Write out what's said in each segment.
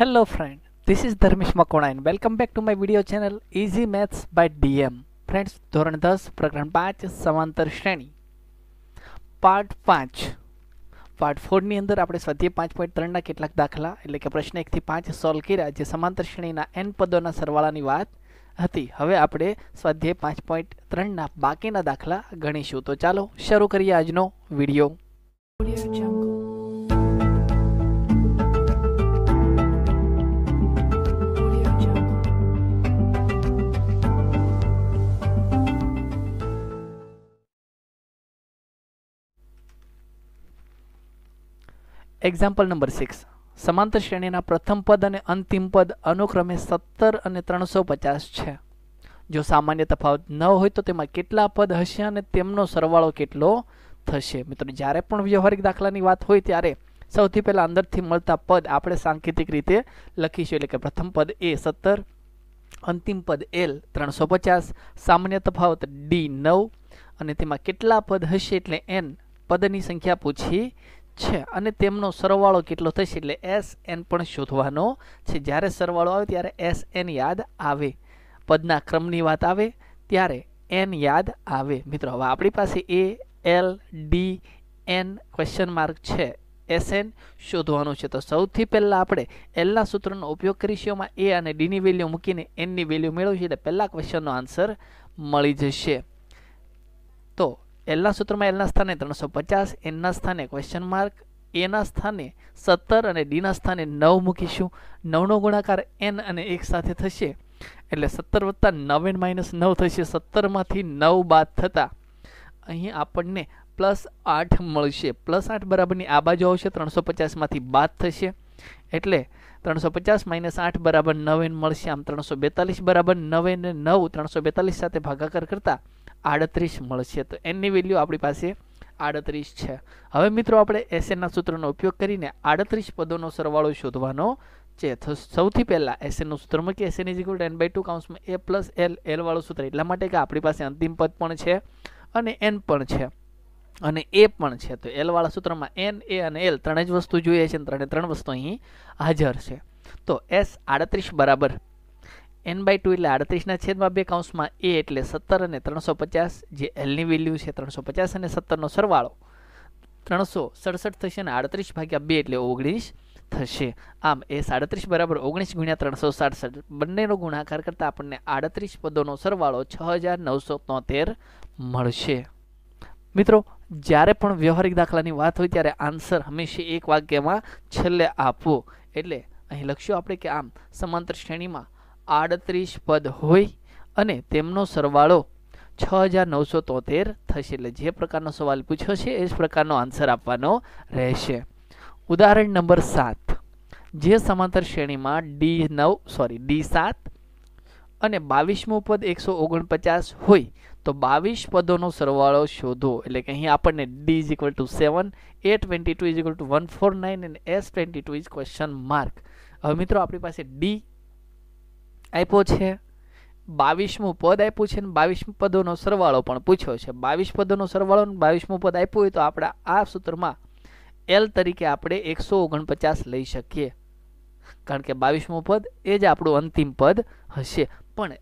Hello friend this is Dharmish Makona and welcome back to my video channel Easy Maths by friends ધોરણ દસ પ્રકરણ પાંચ સમાંતર શ્રેણી પાર્ટ પાંચ પાર્ટ 4 અંદર આપણે પાંચ 5.3 ત્રણના કેટલાક દાખલા એટલે કે પ્રશ્ન એકથી પાંચ 5 સોલ્વ કર્યા જે સમાંતર શ્રેણીના n પદોના સરવાળાની વાત હતી હવે આપણે સ્વાધ્યાય પોઈન્ટ ત્રણના બાકીના દાખલા ગણીશું તો ચાલો શરૂ કરીએ આજનો વિડિયો એક્ઝામ્પલ નંબર સિક્સ સમાંતર શ્રેણીના પ્રથમ પદ અને અંતિમ પદ અનુક્રમે સત્તર અને ત્રણસો પચાસ છે જો સામાન્ય તફાવત ન હોય તો તેમાં કેટલા પદ હશે અને તેમનો સરવાળો કેટલો થશે મિત્રો જ્યારે પણ વ્યવહારિક દાખલાની વાત હોય ત્યારે સૌથી પહેલાં અંદરથી મળતા પદ આપણે સાંકેતિક રીતે લખીશું એટલે કે પ્રથમ પદ એ સત્તર અંતિમ પદ એલ ત્રણસો પચાસ સામાન્ય તફાવત ડી નવ અને તેમાં કેટલા પદ હશે એટલે એન પદની સંખ્યા પૂછી છે અને તેમનો સરવાળો કેટલો થશે એટલે એસ એન પણ શોધવાનો છે જ્યારે સરવાળો આવે ત્યારે એસ એન યાદ આવે પદના ક્રમની વાત આવે ત્યારે એન યાદ આવે મિત્રો હવે આપણી પાસે A L D N question mark છે એસ એન શોધવાનું છે તો સૌથી પહેલાં આપણે એલના સૂત્રનો ઉપયોગ કરીશું એમાં એ અને ડીની વેલ્યુ મૂકીને એનની વેલ્યુ મેળવીશું એટલે પહેલાં ક્વેશ્ચનનો આન્સર મળી જશે તો એલના સૂત્રમાં એલના સ્થાને ત્રણસો પચાસ એનના સ્થાને ક્વેશ્ચન માર્ક એના સ્થાને સત્તર અને ડીના સ્થાને નવ મૂકીશું નવનો ગુણાકાર એન અને એક સાથે થશે એટલે સત્તર વત્તા નવ એન માઇનસ નવ થશે સત્તરમાંથી નવ બાદ થતાં અહીં આપણને પ્લસ આઠ મળશે પ્લસ આઠ બરાબરની આ બાજુ આવશે ત્રણસો પચાસમાંથી બાદ થશે એટલે ત્રણસો પચાસ માઇનસ આઠ બરાબર નવ એન મળશે આમ ત્રણસો બેતાલીસ બરાબર નવ એન નવ ત્રણસો બેતાલીસ સાથે ભાગાકાર કરતાં આડત્રીસ મળશે તો એનની વેલ્યુ આપણી પાસે આડત્રીસ છે હવે મિત્રો આપણે એસએનના સૂત્રનો ઉપયોગ કરીને આડત્રીસ પદોનો સરવાળો શોધવાનો છે સૌથી પહેલાં એસએનનું સૂત્ર મૂકીએ S N is equal to N by two કાઉન્સમાં એ પ્લસ એલ એલ વાળું સૂત્ર એટલા માટે કે આપણી પાસે અંતિમ પદ પણ છે અને એન પણ છે અને એ પણ છે તો એલવાળા સૂત્રમાં એન એ અને એલ ત્રણે જ વસ્તુ જોઈએ છે ત્રણે ત્રણ વસ્તુ અહીં હાજર છે તો એસ આડત્રીસ બરાબર એન બાય ટુ એટલે આડત્રીસના છેદમાં બે કાઉન્સમાં એ એટલે સત્તર અને ત્રણસો પચાસ જે એલની વેલ્યુ છે ત્રણસો પચાસ અને સત્તરનો સરવાળો ત્રણસો સડસઠ થશે અને આડત્રીસ ભાગ્યા બે એટલે ઓગણીસ થશે આમ એ સાડત્રીસ બરાબર ઓગણીસ ગુણ્યા ત્રણસો સાડસઠ બંનેનો ગુણાકાર કરતાં આપણને આડત્રીસ પદોનો સરવાળો છ હજાર નવસો તોતેર મળશે મિત્રો જ્યારે પણ વ્યવહારિક દાખલાની વાત હોય ત્યારે આન્સર હંમેશા એક વાક્યમાં છેલ્લે આપવો એટલે અહીં લખ્યું આપણે કે આમ સમાંતર શ્રેણીમાં આડત્રીસ પદ હોય અને તેમનો સરવાળો છ હજાર નવસો તોતેર થશે એટલે જે પ્રકારનો સવાલ પૂછ્યો છે એ જ પ્રકારનો આન્સર આપવાનો રહેશે ઉદાહરણ નંબર સાત જે સમાંતર શ્રેણીમાં ડી નવ સોરી ડી સાત અને બાવીસમું પદ એકસો ઓગણપચાસ હોય તો બાવીસ પદોનો સરવાળો શોધો એટલે કે અહીં આપણને D is equal to seven A twenty two is equal to one four nine અને S twenty two is question mark હવે મિત્રો આપણી પાસે ડી આપ્યો છે બાવીસમું પદ આપ્યું છે અને બાવીસમું પદોનો સરવાળો પણ પૂછ્યો છે બાવીસ પદોનો સરવાળો અને બાવીસમું પદ આપ્યું હોય તો આપણા આ સૂત્રમાં એલ તરીકે આપણે એકસો ઓગણપચાસ લઈ શકીએ કારણ કે બાવીસમું પદ એ જ આપણું અંતિમ પદ હશે પણ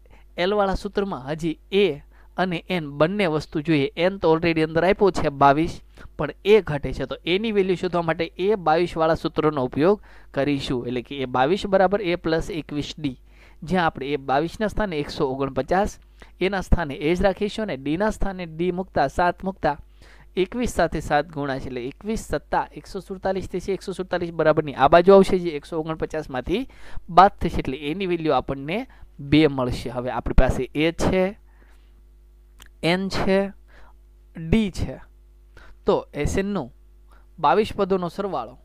એલવાળા સૂત્રમાં હજી એ અને એન બંને વસ્તુ જોઈએ એન તો ઓલરેડી અંદર આપ્યો છે બાવીસ પણ એ ઘટે છે તો એની વેલ્યુ શોધવા માટે એ બાવીસવાળા સૂત્રનો ઉપયોગ કરીશું એટલે કે એ બાવીસ બરાબર એ પ્લસ એકવીસ ડી જ્યાં આપણે એ બાવીસના સ્થાને એકસો ઓગણપચાસ એના સ્થાને એ જ રાખીશું અને ડીના સ્થાને ડી મૂકતા સાત મૂકતા એકવીસ સાથે સાત ગુણા છે એટલે એકવીસ સત્તા એકસો સુડતાલીસથી છે એકસો સુડતાલીસ બરાબરની આ બાજુ આવશે જે એકસો ઓગણપચાસમાંથી બાદ થશે એટલે એની વેલ્યુ આપણને બે મળશે હવે આપણી પાસે એ છે એન છે ડી છે તો એસએનનું બાવીસ પદોનો સરવાળો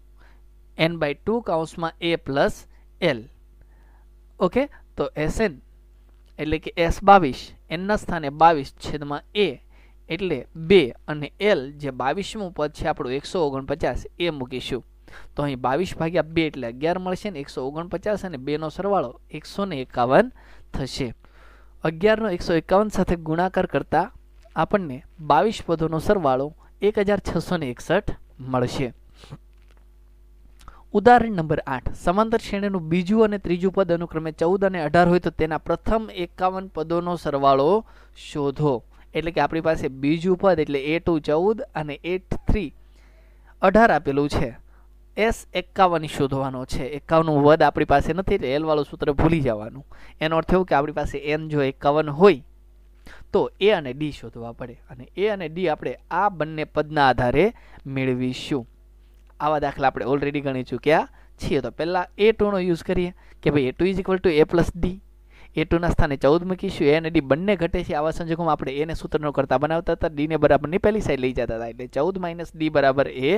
એન બાય ટુ કાઉન્સમાં એ પ્લસ એલ ઓકે તો એસએન એટલે કે એસ બાવીસ એનના સ્થાને બાવીસ છેદમાં એ એટલે બે અને એલ જે બાવીસમું પદ છે આપણું એકસો ઓગણપચાસ એ મૂકીશું તો અહીં બાવીસ ભાગ્યા બે એટલે અગિયાર મળશે ને એકસો ઓગણપચાસ અને બેનો સરવાળો એકસો ને એકાવન થશે અગિયારનો એકસો એકાવન સાથે ગુણાકાર કરતાં આપણને બાવીસ પદોનો સરવાળો એક હજાર છસો એકસઠ મળશે ઉદાહરણ નંબર આઠ સમાંતર શ્રેણીનું બીજું અને ત્રીજું પદ અનુક્રમે ચૌદ અને અઢાર હોય તો તેના પ્રથમ એકાવન પદોનો સરવાળો શોધો એટલે કે આપણી પાસે બીજું પદ એટલે એ ટુ ચૌદ અને એટ થ્રી અઢાર આપેલું છે એસ એકાવન શોધવાનો છે એકાવનનું વદ આપણી પાસે નથી એટલે એલવાળું સૂત્ર ભૂલી જવાનું એનો અર્થ એવો કે આપણી પાસે એન જો એકાવન હોય તો એ અને ડી શોધવા પડે અને એ અને ડી આપણે આ બંને પદના આધારે મેળવીશું આવા દાખલા આપણે ઓલરેડી ગણી ચૂક્યા છીએ તો પહેલાં એ ટુનો યુઝ કરીએ કે ભાઈ A two is equal to A plus D A ટુના સ્થાને ચૌદ મૂકીશું એ અને ડી બંને ઘટે છે આવા સંજોગોમાં આપણે એને સૂત્રનો કરતા બનાવતા હતા ડીને બરાબરની પહેલી સાઈડ લઈ જતા હતા એટલે ચૌદ માઇનસ ડી બરાબર એ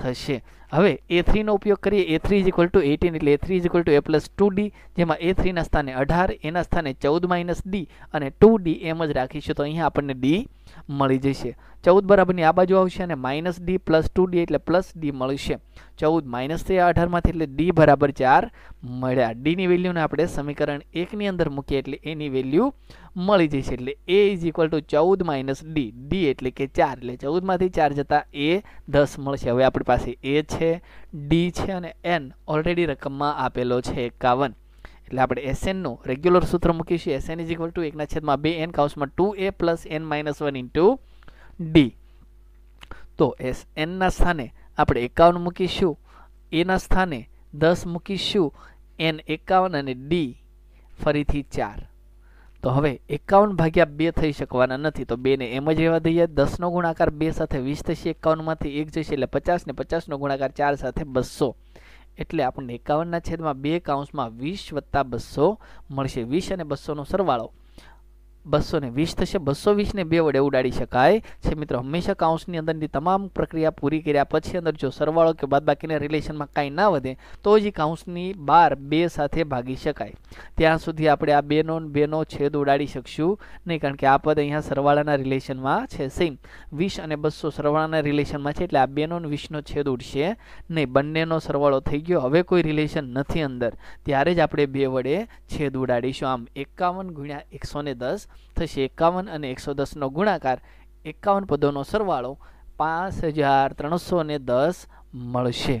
થશે હવે એ થ્રીનો ઉપયોગ કરીએ A three is equal to eighteen એટલે A three is equal to A plus two D જેમાં એ થ્રીના સ્થાને અઢાર એના સ્થાને ચૌદ માઇનસ ડી અને ટુ ડી એમ જ રાખીશું તો અહીંયા આપણને ડી મળી જશે ચૌદ બરાબરની આ બાજુ આવશે અને minus D plus two D એટલે પ્લસ ડી મળશે ચૌદ માઇનસ થઈ અઢારમાંથી એટલે ડી બરાબર ચાર મળ્યા ડીની વેલ્યુને આપણે સમીકરણ એકની અંદર મૂકીએ એટલે એની વેલ્યુ મળી જશે એટલે એ ઇઝ ઇક્વલ ટુ ચૌદ માઇનસ ડી ડી એટલે કે ચાર એટલે ચૌદમાંથી ચાર જતાં એ દસ મળશે હવે આપણી પાસે એ છે ડી છે અને એન ઓલરેડી રકમમાં આપેલો છે એકાવન એટલે આપણે એસએનનું રેગ્યુલર સૂત્ર મૂકીશું એસએન ઇઝ ઇક્વલ ટુ એકના છેદમાં બે એન કાઉસમાં two A plus N minus one into D તો એસ એનના સ્થાને આપણે એકાવન મૂકીશું એના સ્થાને દસ મૂકીશું એન એકાવન અને ડી ફરીથી ચાર તો હવે એકાવન ભાગ્યા બે થઈ શકવાના નથી તો બેને એમ જ રહેવા દઈએ દસનો ગુણાકાર બે સાથે વીસ થશે એકાવનમાંથી એક જશે એટલે પચાસ ને પચાસનો ગુણાકાર ચાર સાથે બસો એટલે આપણને એકાવનના છેદમાં બે કાઉન્સમાં વીસ વત્તા બસો મળશે વીસ અને બસોનો સરવાળો બસો ને વીસ થશે બસો વીસને બે વડે ઉડાડી શકાય છે મિત્રો હંમેશા કાઉન્સની અંદરની તમામ પ્રક્રિયા પૂરી કર્યા પછી અંદર જો સરવાળો કે બાદ બાકીના રિલેશનમાં કાંઈ ના વધે તો જ કાઉન્સની બાર બે સાથે ભાગી શકાય ત્યાં સુધી આપણે આ બેનો બેનો છેદ ઉડાડી શકશું નહીં કારણ કે આ પદ અહીંયા સરવાળાના રિલેશનમાં છે સેમ વીસ અને બસો સરવાળાના રિલેશનમાં છે એટલે આ બેનો વીસનો છેદ ઉડશે નહીં બંનેનો સરવાળો થઈ ગયો હવે કોઈ રિલેશન નથી અંદર ત્યારે જ આપણે બે વડે છેદ ઉડાડીશું આમ એકાવન ગુણ્યા એકસો ને દસ થશે એકાવન અને એકસો દસનો ગુણાકાર એકાવન પદોનો સરવાળો પાંચ હજાર ત્રણસો ને દસ મળશે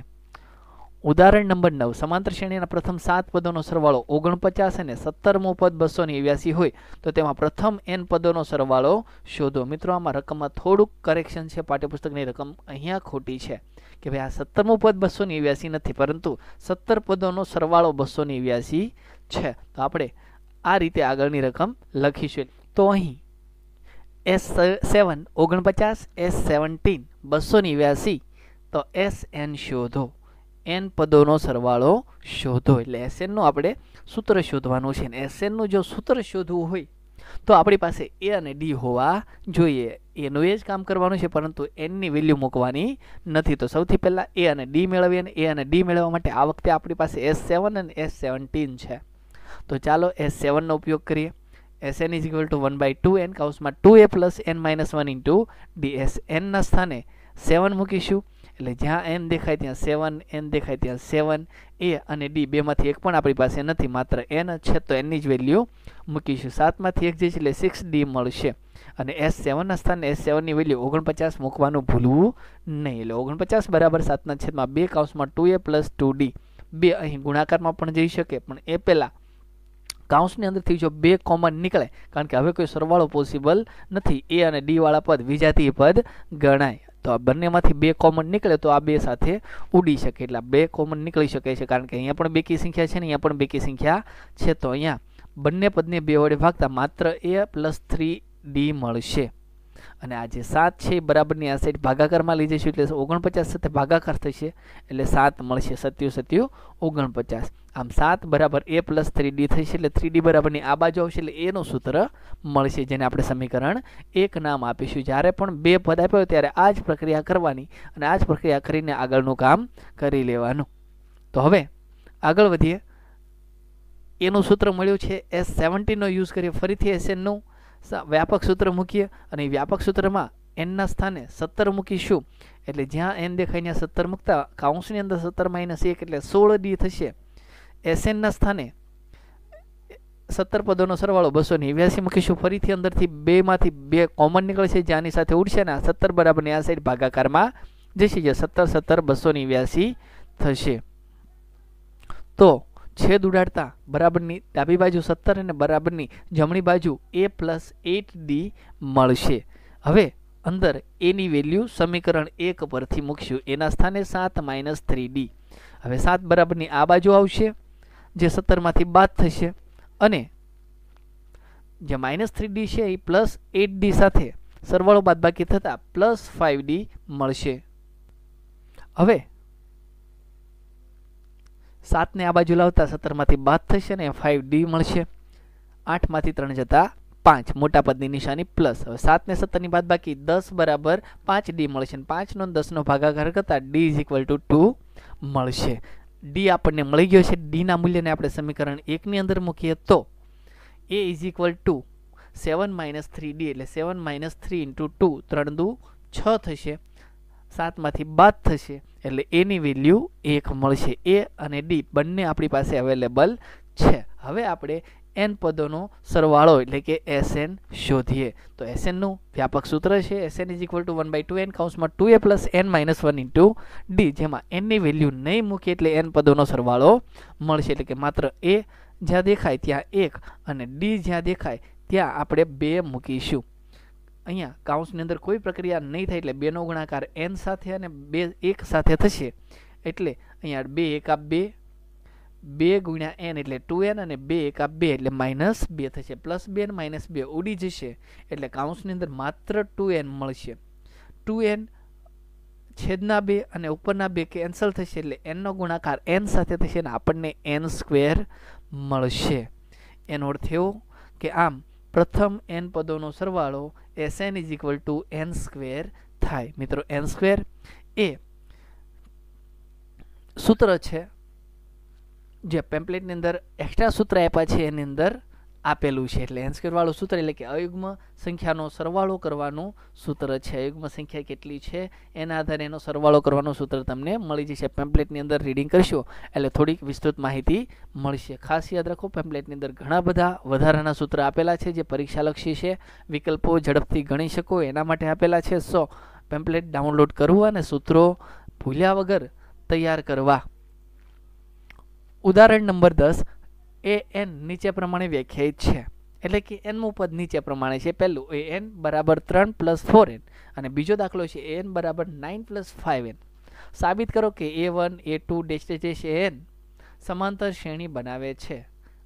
ઉદાહરણ નંબર નવ સમાંતર શ્રેણીના પ્રથમ સાત પદોનો સરવાળો ઓગણપચાસ અને સત્તરમું પદ બસો ને એવ્યાસી હોય તો તેમાં પ્રથમ એન પદોનો સરવાળો શોધો મિત્રો આમાં રકમમાં થોડુંક કરેક્શન છે પાઠ્યપુસ્તકની રકમ અહીંયા ખોટી છે કે ભાઈ આ સત્તરમું પદ બસો ને એવ્યાસી નથી પરંતુ સત્તર પદોનો સરવાળો બસો ને એવ્યાસી છે તો આપણે આ રીતે આગળની રકમ લખીશું તો અહીં એસ સેવન ઓગણપચાસ એસ સેવન્ટીન બસો નેવ્યાસી તો એસ એન શોધો એન પદોનો સરવાળો શોધો એટલે એસએનનું આપણે સૂત્ર શોધવાનું છે અને એસએનનું જો સૂત્ર શોધવું હોય તો આપણી પાસે એ અને ડી હોવા જોઈએ એનું એ જ કામ કરવાનું છે પરંતુ એનની વેલ્યુ મૂકવાની નથી તો સૌથી પહેલાં એ અને ડી મેળવીએ અને એ અને ડી મેળવવા માટે આ વખતે આપણી પાસે એસ સેવન અને એસ સેવન્ટીન છે તો ચાલો એસ સેવનનો ઉપયોગ કરીએ S N is equal to one by two N કાઉસમાં two A plus N minus one into S એનના સ્થાને સેવન મૂકીશું એટલે જ્યાં એન દેખાય ત્યાં સેવન એન દેખાય ત્યાં સેવન એ અને ડી બેમાંથી એક પણ આપણી પાસે નથી માત્ર એન જ છે તો એનની જ વેલ્યુ મૂકીશું સાતમાંથી એક જે છે એટલે સિક્સ ડી મળશે અને એસ સેવનના સ્થાને એસ સેવનની વેલ્યુ ઓગણપચાસ મૂકવાનું ભૂલવું નહીં એટલે ઓગણપચાસ બરાબર સાતના છેદમાં બે કાઉસમાં two A plus two D બે અહીં ગુણાકારમાં પણ જઈ શકે પણ એ પહેલાં કાઉન્સની અંદરથી જો બે કોમન નીકળે કારણ કે હવે કોઈ સરવાળો પોસિબલ નથી એ અને ડીવાળા પદ વિજાતીય પદ ગણાય તો આ બંનેમાંથી બે કોમન નીકળે તો આ બે સાથે ઉડી શકે એટલે બે કોમન નીકળી શકે છે કારણ કે અહીંયા પણ બેકી સંખ્યા છે ને અહીંયા પણ બેકી સંખ્યા છે તો અહીંયા બંને પદને બે વડે ભાગતા માત્ર એ પ્લસ થ્રી ડી મળશે અને આ જે સાત છે એ બરાબરની આ સાઈડ ભાગાકારમાં લઈ જઈશું એટલે ઓગણપચાસ સાથે ભાગાકાર થશે એટલે સાત મળશે સત્યુ સત્યુ ઓગણપચાસ આમ સાત બરાબર એ પ્લસ થ્રી ડી થશે એટલે થ્રી ડી બરાબરની આ બાજુ આવશે એટલે એનું સૂત્ર મળશે જેને આપણે સમીકરણ એક નામ આપીશું જ્યારે પણ બે પદ આપ્યો ત્યારે આ જ પ્રક્રિયા કરવાની અને આ જ પ્રક્રિયા કરીને આગળનું કામ કરી લેવાનું તો હવે આગળ વધીએ એનું સૂત્ર મળ્યું છે એસ સેવન્ટીનનો યુઝ કરીએ ફરીથી એસ વ્યાપક સૂત્ર મૂકીએ અને વ્યાપક સૂત્રમાં એનના સ્થાને સત્તર મૂકીશું એટલે જ્યાં એન દેખાય ત્યાં સત્તર મૂકતા કાઉન્સની અંદર સત્તર માઇનસ એક એટલે સોળ ડી થશે એસએનના સ્થાને સત્તર પદોનો સરવાળો બસો નેવ્યાસી મૂકીશું ફરીથી અંદરથી બેમાંથી બે કોમન નીકળશે જ્યાંની સાથે ઉડશે ને સત્તર ને આ સાઈડ ભાગાકારમાં જશે જે સત્તર સત્તર બસો નેવ્યાસી થશે તો છેદ ઉડાડતા બરાબરની ડાબી બાજુ સત્તર અને બરાબરની જમણી બાજુ એ પ્લસ એટ ડી મળશે હવે અંદર એની વેલ્યુ સમીકરણ એક પરથી મૂકશું એના સ્થાને સાત માઇનસ થ્રી ડી હવે સાત બરાબરની આ બાજુ આવશે જે સત્તરમાંથી બાદ થશે અને જે માઇનસ થ્રી ડી છે એ પ્લસ એટ ડી સાથે સરવાળો બાદબાકી થતાં પ્લસ ફાઇવ ડી મળશે હવે સાતને આ બાજુ લાવતા સત્તરમાંથી બાદ થશે ને ફાઇવ ડી મળશે આઠમાંથી ત્રણ જતા પાંચ મોટા પદની નિશાની પ્લસ હવે સાતને સત્તરની બાદ બાકી દસ બરાબર પાંચ ડી મળશે પાંચનો દસનો ભાગાકાર કરતાં D is equal to two મળશે ડી આપણને મળી ગયો છે ડીના મૂલ્યને આપણે સમીકરણ એકની અંદર મૂકીએ તો A is equal to seven minus three D એટલે seven minus three into two ત્રણ દુ છ થશે સાતમાંથી બાદ થશે એટલે એની વેલ્યુ એક મળશે એ અને ડી બંને આપણી પાસે અવેલેબલ છે હવે આપણે એન પદોનો સરવાળો એટલે કે એસ એન શોધીએ તો એસએનનું વ્યાપક સૂત્ર છે S N is equal to one by two N કાઉન્સમાં two A plus N minus one into D જેમાં એનની વેલ્યુ નહીં મૂકી એટલે એન પદોનો સરવાળો મળશે એટલે કે માત્ર એ જ્યાં દેખાય ત્યાં એક અને ડી જ્યાં દેખાય ત્યાં આપણે બે મૂકીશું અહીંયા કાઉન્સની અંદર કોઈ પ્રક્રિયા નહીં થાય એટલે બેનો ગુણાકાર એન સાથે અને બે એક સાથે થશે એટલે અહીંયા બે એકા બે બે ગુણ્યા એન એટલે ટુ એન અને બે એકા બે એટલે માઇનસ બે થશે પ્લસ બે અને માઇનસ બે ઉડી જશે એટલે કાઉન્સની અંદર માત્ર ટુ એન મળશે ટુ એન છેદના બે અને ઉપરના બે કેન્સલ થશે એટલે એનનો ગુણાકાર એન સાથે થશે અને આપણને એન સ્ક્વેર મળશે એનો અર્થ એવો કે આમ પ્રથમ એન પદોનો સરવાળો S N is equal to N square થાય મિત્રો એન સ્ક્વેર એ સૂત્ર છે જે પેમ્પલેટની અંદર એક્સ્ટ્રા સૂત્ર આપ્યા છે એની અંદર આપેલું છે એટલે વાળું સૂત્ર એટલે કે અયુગ્મ સંખ્યાનો સરવાળો કરવાનું સૂત્ર છે અયુગ્મ સંખ્યા કેટલી છે એના આધારે એનો સરવાળો કરવાનું સૂત્ર તમને મળી જશે પેમ્પલેટની અંદર રીડિંગ કરશો એટલે થોડીક વિસ્તૃત માહિતી મળશે ખાસ યાદ રાખો પેમ્પલેટની અંદર ઘણા બધા વધારાના સૂત્ર આપેલા છે જે પરીક્ષાલક્ષી છે વિકલ્પો ઝડપથી ગણી શકો એના માટે આપેલા છે સો પેમ્પલેટ ડાઉનલોડ કરવું અને સૂત્રો ભૂલ્યા વગર તૈયાર કરવા ઉદાહરણ નંબર દસ એ એન નીચે પ્રમાણે વ્યાખ્યાયિત છે એટલે કે એનમું પદ નીચે પ્રમાણે છે પહેલું એ એન બરાબર ત્રણ પ્લસ ફોર એન અને બીજો દાખલો છે એ એન બરાબર નાઇન પ્લસ ફાઇવ એન સાબિત કરો કે A one A two dash dash N સમાંતર શ્રેણી બનાવે છે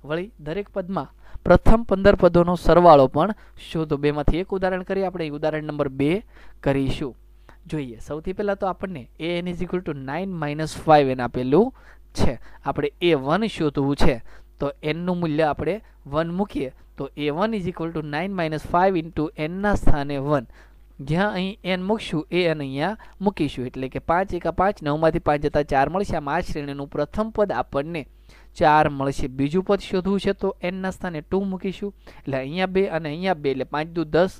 વળી દરેક પદમાં પ્રથમ પંદર પદોનો સરવાળો પણ શોધો બેમાંથી એક ઉદાહરણ કરી આપણે ઉદાહરણ નંબર બે કરીશું જોઈએ સૌથી પહેલાં તો આપણને A N is equal to nine minus five N આપેલું છે આપણે એ વન શોધવું છે તો એનનું મૂલ્ય આપણે વન મૂકીએ તો A one is equal to nine minus five into એનના સ્થાને વન જ્યાં અહીં એન મૂકશું એ એન અહીંયા મૂકીશું એટલે કે પાંચ એકા પાંચ નવમાંથી પાંચ જતાં ચાર મળશે આમ આ શ્રેણીનું પ્રથમ પદ આપણને ચાર મળશે બીજું પદ શોધવું છે તો એનના સ્થાને ટુ મૂકીશું એટલે અહીંયા બે અને અહીંયા બે એટલે પાંચ દુ દસ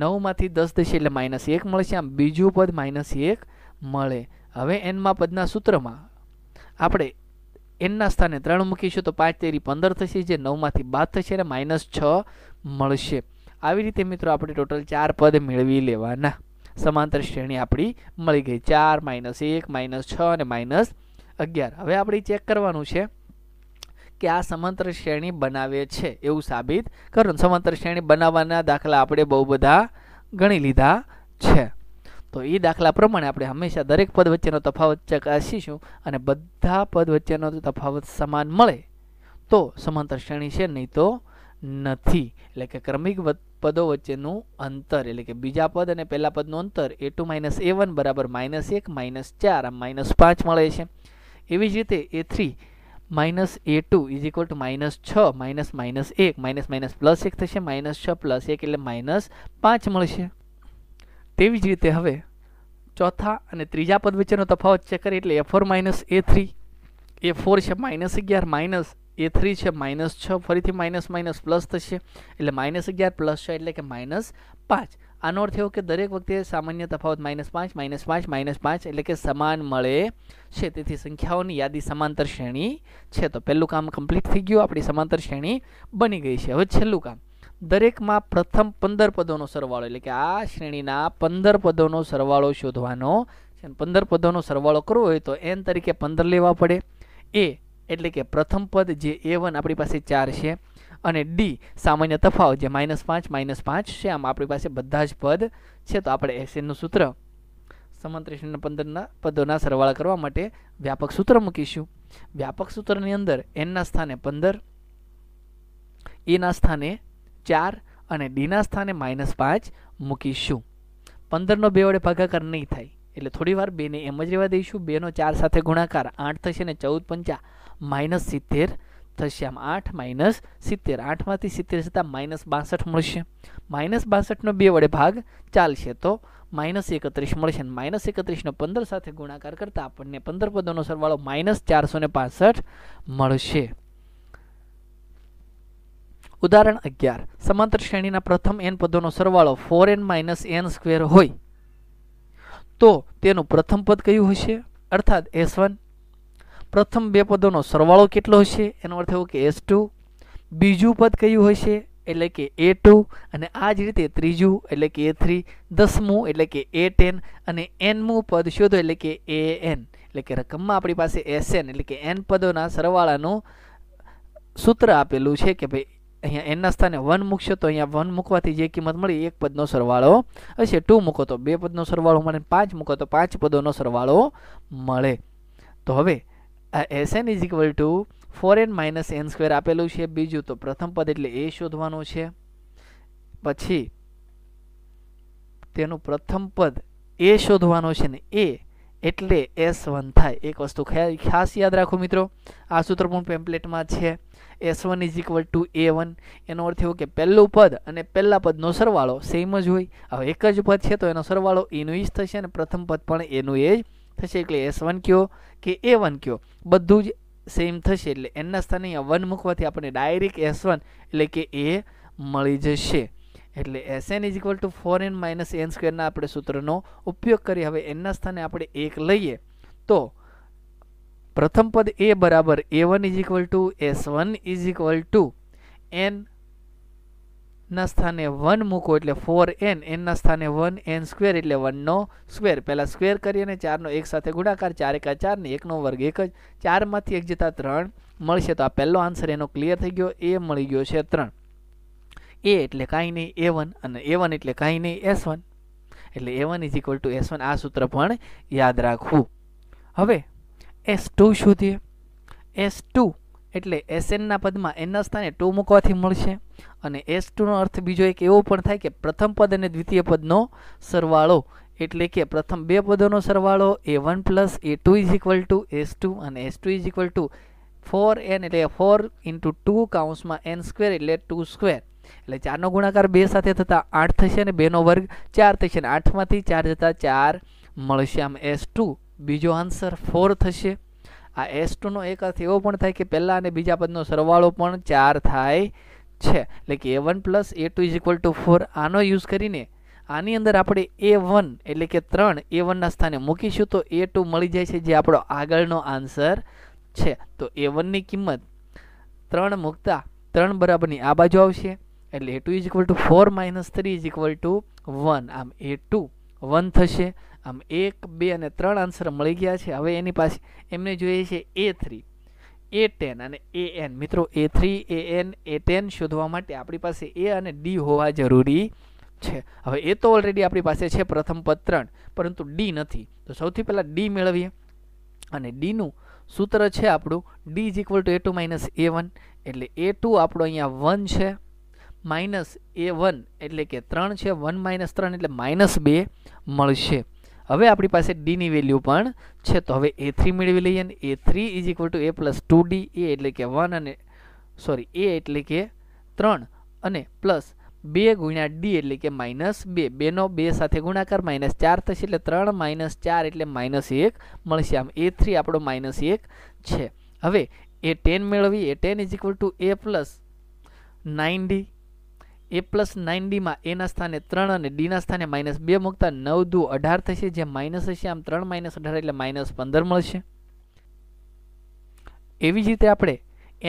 નવમાંથી દસ દેશે એટલે માઇનસ એક મળશે આમ બીજું પદ માઇનસ એક મળે હવે એનમાં પદના સૂત્રમાં આપણે એમના સ્થાને ત્રણ મૂકીશું તો પાંચ તેરી પંદર થશે જે નવમાંથી બાદ થશે અને માઇનસ છ મળશે આવી રીતે મિત્રો આપણે ટોટલ ચાર પદ મેળવી લેવાના સમાંતર શ્રેણી આપણી મળી ગઈ ચાર માઇનસ એક માઇનસ છ અને માઇનસ અગિયાર હવે આપણે ચેક કરવાનું છે કે આ સમાંતર શ્રેણી બનાવે છે એવું સાબિત કરો સમાંતર શ્રેણી બનાવવાના દાખલા આપણે બહુ બધા ગણી લીધા છે તો એ દાખલા પ્રમાણે આપણે હંમેશા દરેક પદ વચ્ચેનો તફાવત ચકાસીશું અને બધા પદ વચ્ચેનો તફાવત સમાન મળે તો સમાંતર શ્રેણી છે નહીં તો નથી એટલે કે ક્રમિક પદો વચ્ચેનું અંતર એટલે કે બીજા પદ અને પહેલા પદનું અંતર A two minus A one બરાબર માઇનસ એક માઇનસ ચાર આમ માઇનસ પાંચ મળે છે એવી જ રીતે A three minus A two is equal to minus છ માઇનસ માઇનસ એક માઇનસ માઇનસ પ્લસ એક થશે માઇનસ છ પ્લસ એક એટલે માઇનસ પાંચ મળશે તેવી જ રીતે હવે ચોથા અને ત્રીજા પદ વચ્ચેનો તફાવત ચેક કરીએ એટલે A four minus A three A four છે માઇનસ અગિયાર માઇનસ એ થ્રી છે માઇનસ છ ફરીથી માઇનસ માઇનસ પ્લસ થશે એટલે માઇનસ અગિયાર પ્લસ છ એટલે કે માઇનસ પાંચ આનો અર્થ એવો કે દરેક વખતે સામાન્ય તફાવત માઇનસ પાંચ માઇનસ પાંચ માઇનસ પાંચ એટલે કે સમાન મળે છે તેથી સંખ્યાઓની યાદી સમાંતર શ્રેણી છે તો પહેલું કામ કમ્પ્લીટ થઈ ગયું આપણી સમાંતર શ્રેણી બની ગઈ છે હવે છેલ્લું કામ દરેકમાં પ્રથમ પંદર પદોનો સરવાળો એટલે કે આ શ્રેણીના પંદર પદોનો સરવાળો શોધવાનો છે પંદર પદોનો સરવાળો કરવો હોય તો એન તરીકે પંદર લેવા પડે એ એટલે કે પ્રથમ પદ જે એ વન આપણી પાસે ચાર છે અને ડી સામાન્ય તફાવત જે માઇનસ પાંચ માઇનસ પાંચ છે આમ આપણી પાસે બધા જ પદ છે તો આપણે એસએનનું સૂત્ર સમંત્રીસના પંદરના પદોના સરવાળા કરવા માટે વ્યાપક સૂત્ર મૂકીશું વ્યાપક સૂત્રની અંદર એનના સ્થાને પંદર એના સ્થાને ચાર અને ડીના સ્થાને માઇનસ પાંચ મૂકીશું પંદરનો બે વડે ભાગાકાર નહીં થાય એટલે થોડી વાર બેને એમ જ રહેવા દઈશું બેનો ચાર સાથે ગુણાકાર આઠ થશે ને ચૌદ પંચા માઇનસ સિત્તેર થશે આમ આઠ માઇનસ સિત્તેર આઠમાંથી સિત્તેર જતાં માઇનસ બાસઠ મળશે માઇનસ બાસઠનો બે વડે ભાગ ચાલશે તો માઇનસ એકત્રીસ મળશે અને માઇનસ એકત્રીસનો પંદર સાથે ગુણાકાર કરતાં આપણને પંદર પદોનો સરવાળો માઇનસ ચારસો ને પાસઠ મળશે ઉદાહરણ અગિયાર સમાંતર શ્રેણીના પ્રથમ એન પદોનો સરવાળો four N minus N square હોય તો તેનું પ્રથમ પદ કયું હશે અર્થાત એસ વન પ્રથમ બે પદોનો સરવાળો કેટલો હશે એનો અર્થ એવો કે એસ ટુ બીજું પદ કયું હશે એટલે કે એ ટુ અને આ જ રીતે ત્રીજું એટલે કે એ થ્રી દસમું એટલે કે એ ટેન અને એનમું પદ શોધો એટલે કે એ એન એટલે કે રકમમાં આપણી પાસે એસ એન એટલે કે એન પદોના સરવાળાનું સૂત્ર આપેલું છે કે ભાઈ અહીંયા એનના સ્થાને વન મૂકશો તો અહીંયા વન મૂકવાથી જે કિંમત મળી એક પદનો સરવાળો હશે ટુ મૂકો તો બે પદનો સરવાળો મળે પાંચ મૂકો તો પાંચ પદોનો સરવાળો મળે તો હવે આ S N is equal to four N minus N square આપેલું છે બીજું તો પ્રથમ પદ એટલે એ શોધવાનું છે પછી તેનું પ્રથમ પદ એ શોધવાનો છે ને એ એટલે એસ વન થાય એક વસ્તુ ખાસ યાદ રાખો મિત્રો આ સૂત્ર પણ પેમ્પલેટમાં છે S one is equal to A one એનો અર્થ એવો કે પહેલું પદ અને પહેલાં પદનો સરવાળો સેમ જ હોય હવે એક જ પદ છે તો એનો સરવાળો એનું એ જ થશે અને પ્રથમ પદ પણ એનું એ જ થશે એટલે એસ વન કયો કે એ વન કયો બધું જ સેમ થશે એટલે એના સ્થાને અહીંયા વન મૂકવાથી આપણને ડાયરેક્ટ એસ વન એટલે કે એ મળી જશે એટલે S N is equal to four N minus N સ્ક્વેરના આપણે સૂત્રનો ઉપયોગ કરી હવે એનના સ્થાને આપણે એક લઈએ તો પ્રથમ પદ એ બરાબર A one is equal to S one is equal to એનના સ્થાને વન મૂકો એટલે ફોર એન એનના સ્થાને વન એન સ્ક્વેર એટલે વનનો સ્ક્વેર પહેલાં સ્ક્વેર કરી અને ચારનો એક સાથે ગુણાકાર ચાર એકા ચાર ને એકનો વર્ગ એક જ ચારમાંથી એક જતા ત્રણ મળશે તો આ પહેલો આન્સર એનો ક્લિયર થઈ ગયો એ મળી ગયો છે ત્રણ એ એટલે કાંઈ નહીં એ વન અને એ વન એટલે કાંઈ નહીં એસ વન એટલે A one is equal to S one આ સૂત્ર પણ યાદ રાખવું હવે એસ ટુ શોધીએ એસ ટુ એટલે એસ એનના પદમાં એનના સ્થાને ટુ મૂકવાથી મળશે અને એસ ટુનો અર્થ બીજો એક એવો પણ થાય કે પ્રથમ પદ અને દ્વિતીય પદનો સરવાળો એટલે કે પ્રથમ બે પદોનો સરવાળો A one plus A two is equal to S two અને S two is equal to four N એટલે ફોર ઇન્ટુ ટુ કાઉન્સમાં એન સ્ક્વેર એટલે ટુ સ્ક્વેર એટલે ચારનો ગુણાકાર બે સાથે થતાં આઠ થશે અને બેનો વર્ગ ચાર થશે અને આઠમાંથી ચાર જતાં ચાર મળશે આમ એસ ટુ બીજો આન્સર ફોર થશે આ એસ ટુનો એક અર્થ એવો પણ થાય કે પહેલાં અને બીજા પદનો સરવાળો પણ ચાર થાય છે એટલે કે A one plus A two is equal to four આનો યુઝ કરીને આની અંદર આપણે એ વન એટલે કે ત્રણ એ વનના સ્થાને મૂકીશું તો એ ટુ મળી જાય છે જે આપણો આગળનો આન્સર છે તો એ વનની કિંમત ત્રણ મૂકતા ત્રણ બરાબરની આ બાજુ આવશે એટલે A two is equal to four minus three is equal to one આમ એ ટુ વન થશે આમ એક બે અને ત્રણ આન્સર મળી ગયા છે હવે એની પાસે એમને જોઈએ છે એ થ્રી એ ટેન અને એ એન મિત્રો A three A N A ten શોધવા માટે આપણી પાસે એ અને ડી હોવા જરૂરી છે હવે એ તો ઓલરેડી આપણી પાસે છે પ્રથમ પદ ત્રણ પરંતુ ડી નથી તો સૌથી પહેલાં ડી મેળવીએ અને ડીનું સૂત્ર છે આપણું D is equal to A two minus A one એટલે એ ટુ આપણો અહીંયા વન છે માઇનસ એ વન એટલે કે ત્રણ છે વન માઇનસ ત્રણ એટલે માઇનસ બે મળશે હવે આપણી પાસે ડીની વેલ્યુ પણ છે તો હવે એ થ્રી મેળવી લઈએ અને A three is equal to A plus two D એ એટલે કે વન અને સોરી એ એટલે કે ત્રણ અને પ્લસ બે ગુણ્યા ડી એટલે કે માઇનસ બે બેનો બે સાથે ગુણાકાર માઇનસ ચાર થશે એટલે ત્રણ માઇનસ ચાર એટલે માઇનસ એક મળશે આમ એ થ્રી આપણો માઇનસ એક છે હવે એ ટેન મેળવીએ A ten is equal to A plus nine D A plus nine ડીમાં એના સ્થાને ત્રણ અને ડીના સ્થાને માઇનસ બે મૂકતા નવ દુ અઢાર થશે જે માઇનસ હશે આમ ત્રણ માઇનસ અઢાર એટલે માઇનસ પંદર મળશે એવી જ રીતે આપણે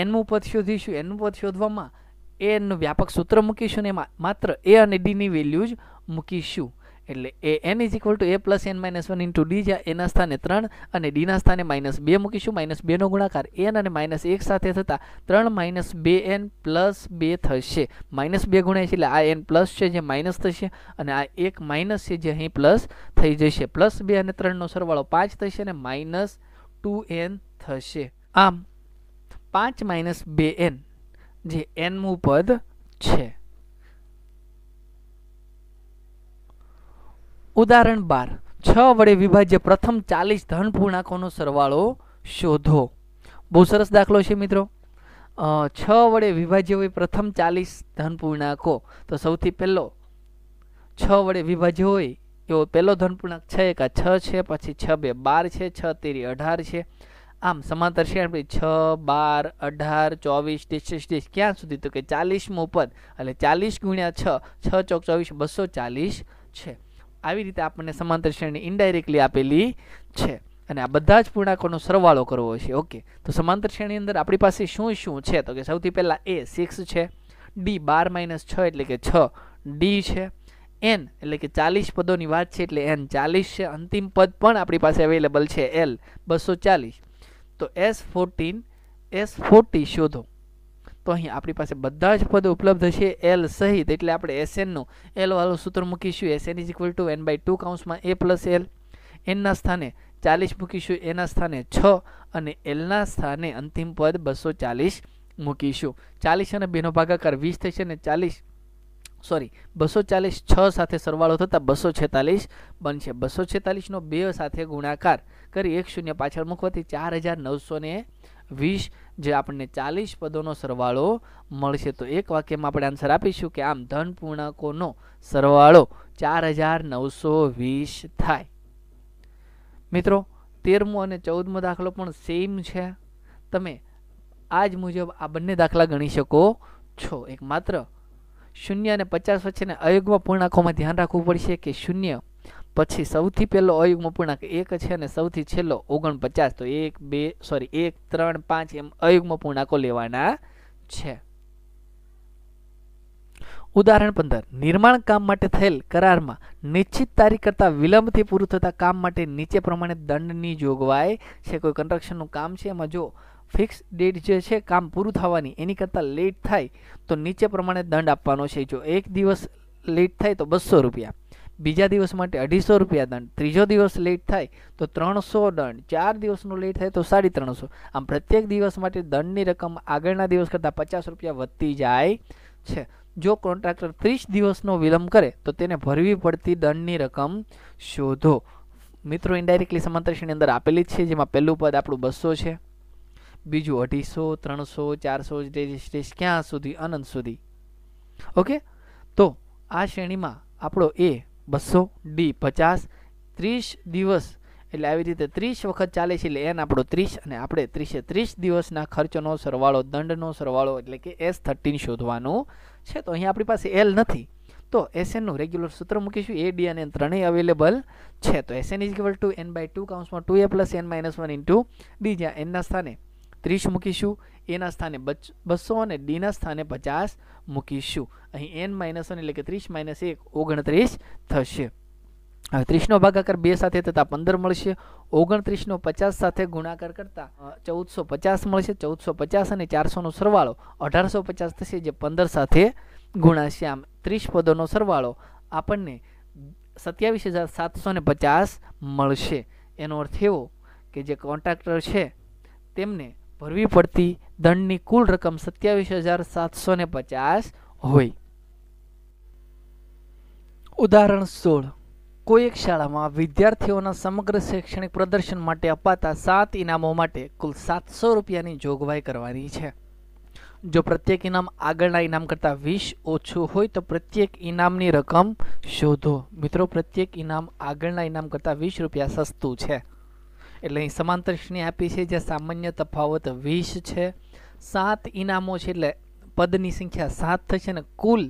એનનું પદ શોધીશું એનનું પદ શોધવામાં એ એનું વ્યાપક સૂત્ર મૂકીશું ને એમાં માત્ર એ અને ડીની વેલ્યુ જ મૂકીશું એટલે A N is equal to A plus N minus one into D જ્યાં એના સ્થાને ત્રણ અને ડીના સ્થાને માઇનસ બે મૂકીશું માઇનસ બેનો ગુણાકાર એન અને માઇનસ એક સાથે થતા ત્રણ માઇનસ બે એન પ્લસ બે થશે માઇનસ બે ગુણાય છે એટલે આ એન પ્લસ છે જે માઇનસ થશે અને આ એક માઇનસ છે જે અહીં પ્લસ થઈ જશે પ્લસ બે અને ત્રણનો સરવાળો પાંચ થશે અને માઇનસ ટુ એન થશે આમ પાંચ માઇનસ બે એન જે એનમું પદ છે ઉદાહરણ બાર છ વડે વિભાજ્ય પ્રથમ ચાલીસ ધન પૂર્ણાંકોનો સરવાળો શોધો બહુ સરસ દાખલો છે મિત્રો છ વડે વિભાજ્ય હોય પ્રથમ ચાલીસ ધન પૂર્ણાંકો તો સૌથી પહેલો છ વડે વિભાજ્ય હોય એવો પહેલો ધન પૂર્ણાંક છ એકા છ છે પછી છ બે બાર છે છ તેરી અઢાર છે આમ સમાંતર છે આપણે છ બાર અઢાર ચોવીસ ડીસ ડીસ ક્યાં સુધી તો કે ચાલીસમું પદ એટલે ચાલીસ ગુણ્યા છ છ ચોક ચોવીસ બસો ચાલીસ છે આવી રીતે આપણને સમાંતર શ્રેણી ઇનડાયરેક્ટલી આપેલી છે અને આ બધા જ પૂર્ણાંકોનો સરવાળો કરવો છે ઓકે તો સમાંતર શ્રેણી અંદર આપણી પાસે શું શું છે તો કે સૌથી પહેલાં એ સિક્સ છે ડી બાર માઇનસ છ એટલે કે છ ડી છે એન એટલે કે ચાલીસ પદોની વાત છે એટલે એન ચાલીસ છે અંતિમ પદ પણ આપણી પાસે અવેલેબલ છે એલ બસો ચાલીસ તો એસ ફોર્ટીન એસ ફોર્ટી શોધો તો અહીં આપણી પાસે બધા જ પદ ઉપલબ્ધ છે એલ સહિત એટલે આપણે એસએનનું વાળું સૂત્ર મૂકીશું S N is equal to N by two કાઉન્સમાં એ પ્લસ એલ એનના સ્થાને ચાલીસ મૂકીશું એના સ્થાને છ અને એલના સ્થાને અંતિમ પદ બસો ચાલીસ મૂકીશું ચાલીસ અને બેનો ભાગાકાર વીસ થશે અને ચાલીસ સોરી બસો ચાલીસ છ સાથે સરવાળો થતાં બસો છેતાલીસ બનશે બસો છેતાલીસનો બે સાથે ગુણાકાર કરી એક શૂન્ય પાછળ મૂકવાથી ચાર હજાર નવસો વીસ જે આપણને ચાલીસ પદોનો સરવાળો મળશે તો એક વાક્યમાં આપણે આન્સર આપીશું કે આમ ધન પૂર્ણાંકોનો સરવાળો ચાર હજાર નવસો વીસ થાય મિત્રો તેરમો અને ચૌદમો દાખલો પણ સેમ છે તમે આ જ મુજબ આ બંને દાખલા ગણી શકો છો એક માત્ર શૂન્ય અને પચાસ વચ્ચેના અયોગ્ય પૂર્ણાંકોમાં ધ્યાન રાખવું પડશે કે શૂન્ય પછી સૌથી પહેલો અયુગ્મ પૂર્ણાંક એક છે અને સૌથી છેલ્લો ઓગણપચાસ તો એક બે સોરી એક ત્રણ પાંચ એમ અયુગ્મ પૂર્ણાંકો લેવાના છે ઉદાહરણ પંદર નિર્માણ કામ માટે થયેલ કરારમાં નિશ્ચિત તારીખ કરતાં વિલંબથી પૂરું થતાં કામ માટે નીચે પ્રમાણે દંડની જોગવાઈ છે કોઈ કન્સ્ટ્રક્શનનું કામ છે એમાં જો ફિક્સ ડેટ જે છે કામ પૂરું થવાની એની કરતાં લેટ થાય તો નીચે પ્રમાણે દંડ આપવાનો છે જો એક દિવસ લેટ થાય તો બસો રૂપિયા બીજા દિવસ માટે અઢીસો રૂપિયા દંડ ત્રીજો દિવસ લેટ થાય તો ત્રણસો દંડ ચાર દિવસનો લેટ થાય તો સાડી ત્રણસો આમ પ્રત્યેક દિવસ માટે દંડની રકમ આગળના દિવસ કરતાં પચાસ રૂપિયા વધતી જાય છે જો કોન્ટ્રાક્ટર ત્રીસ દિવસનો વિલંબ કરે તો તેને ભરવી પડતી દંડની રકમ શોધો મિત્રો ઇન્ડાયરેક્ટલી સમાંતરશ્રેણીની અંદર આપેલી જ છે જેમાં પહેલું પદ આપણું બસો છે બીજું અઢીસો ત્રણસો ચારસો સ્ટેજ ક્યાં સુધી અનંત સુધી ઓકે તો આ શ્રેણીમાં આપણો એ બસો ડી પચાસ ત્રીસ દિવસ એટલે આવી રીતે ત્રીસ વખત ચાલે છે એટલે એન આપણો ત્રીસ અને આપણે ત્રીસે ત્રીસ દિવસના ખર્ચનો સરવાળો દંડનો સરવાળો એટલે કે એસ થર્ટીન શોધવાનું છે તો અહીંયા આપણી પાસે એલ નથી તો એસએનનું રેગ્યુલર સૂત્ર મૂકીશું એ ડી અને એન ત્રણેય અવેલેબલ છે તો S N is equal to N by two કાઉન્સમાં two A plus N minus one into D જ્યાં એનના સ્થાને ત્રીસ મૂકીશું એના સ્થાને બસો અને ડીના સ્થાને પચાસ મૂકીશું અહીં એન માઇનસ એટલે કે ત્રીસ માઇનસ એક ઓગણત્રીસ થશે હવે ત્રીસનો ભાગાકાર બે સાથે થતાં પંદર મળશે ઓગણત્રીસનો પચાસ સાથે ગુણાકાર કરતાં ચૌદસો પચાસ મળશે ચૌદસો પચાસ અને ચારસોનો સરવાળો અઢારસો પચાસ થશે જે પંદર સાથે ગુણાશે આમ ત્રીસ પદોનો સરવાળો આપણને સત્યાવીસ હજાર સાતસો ને પચાસ મળશે એનો અર્થ એવો કે જે કોન્ટ્રાક્ટર છે તેમને ભરવી પડતી દંડની કુલ રકમ સત્યાવીસ હજાર સાતસો ને પચાસ હોય ઉદાહરણ સોળ કોઈ એક શાળામાં વિદ્યાર્થીઓના સમગ્ર શૈક્ષણિક પ્રદર્શન માટે અપાતા સાત ઇનામો માટે કુલ સાતસો રૂપિયાની જોગવાઈ કરવાની છે જો પ્રત્યેક ઇનામ આગળના ઇનામ કરતાં વીસ ઓછું હોય તો પ્રત્યેક ઇનામની રકમ શોધો મિત્રો પ્રત્યેક ઇનામ આગળના ઇનામ કરતાં વીસ રૂપિયા સસ્તું છે એટલે અહીં સમાંતર શ્રેણી આપી છે જે સામાન્ય તફાવત વીસ છે સાત ઇનામો છે એટલે પદની સંખ્યા સાત થશે અને કુલ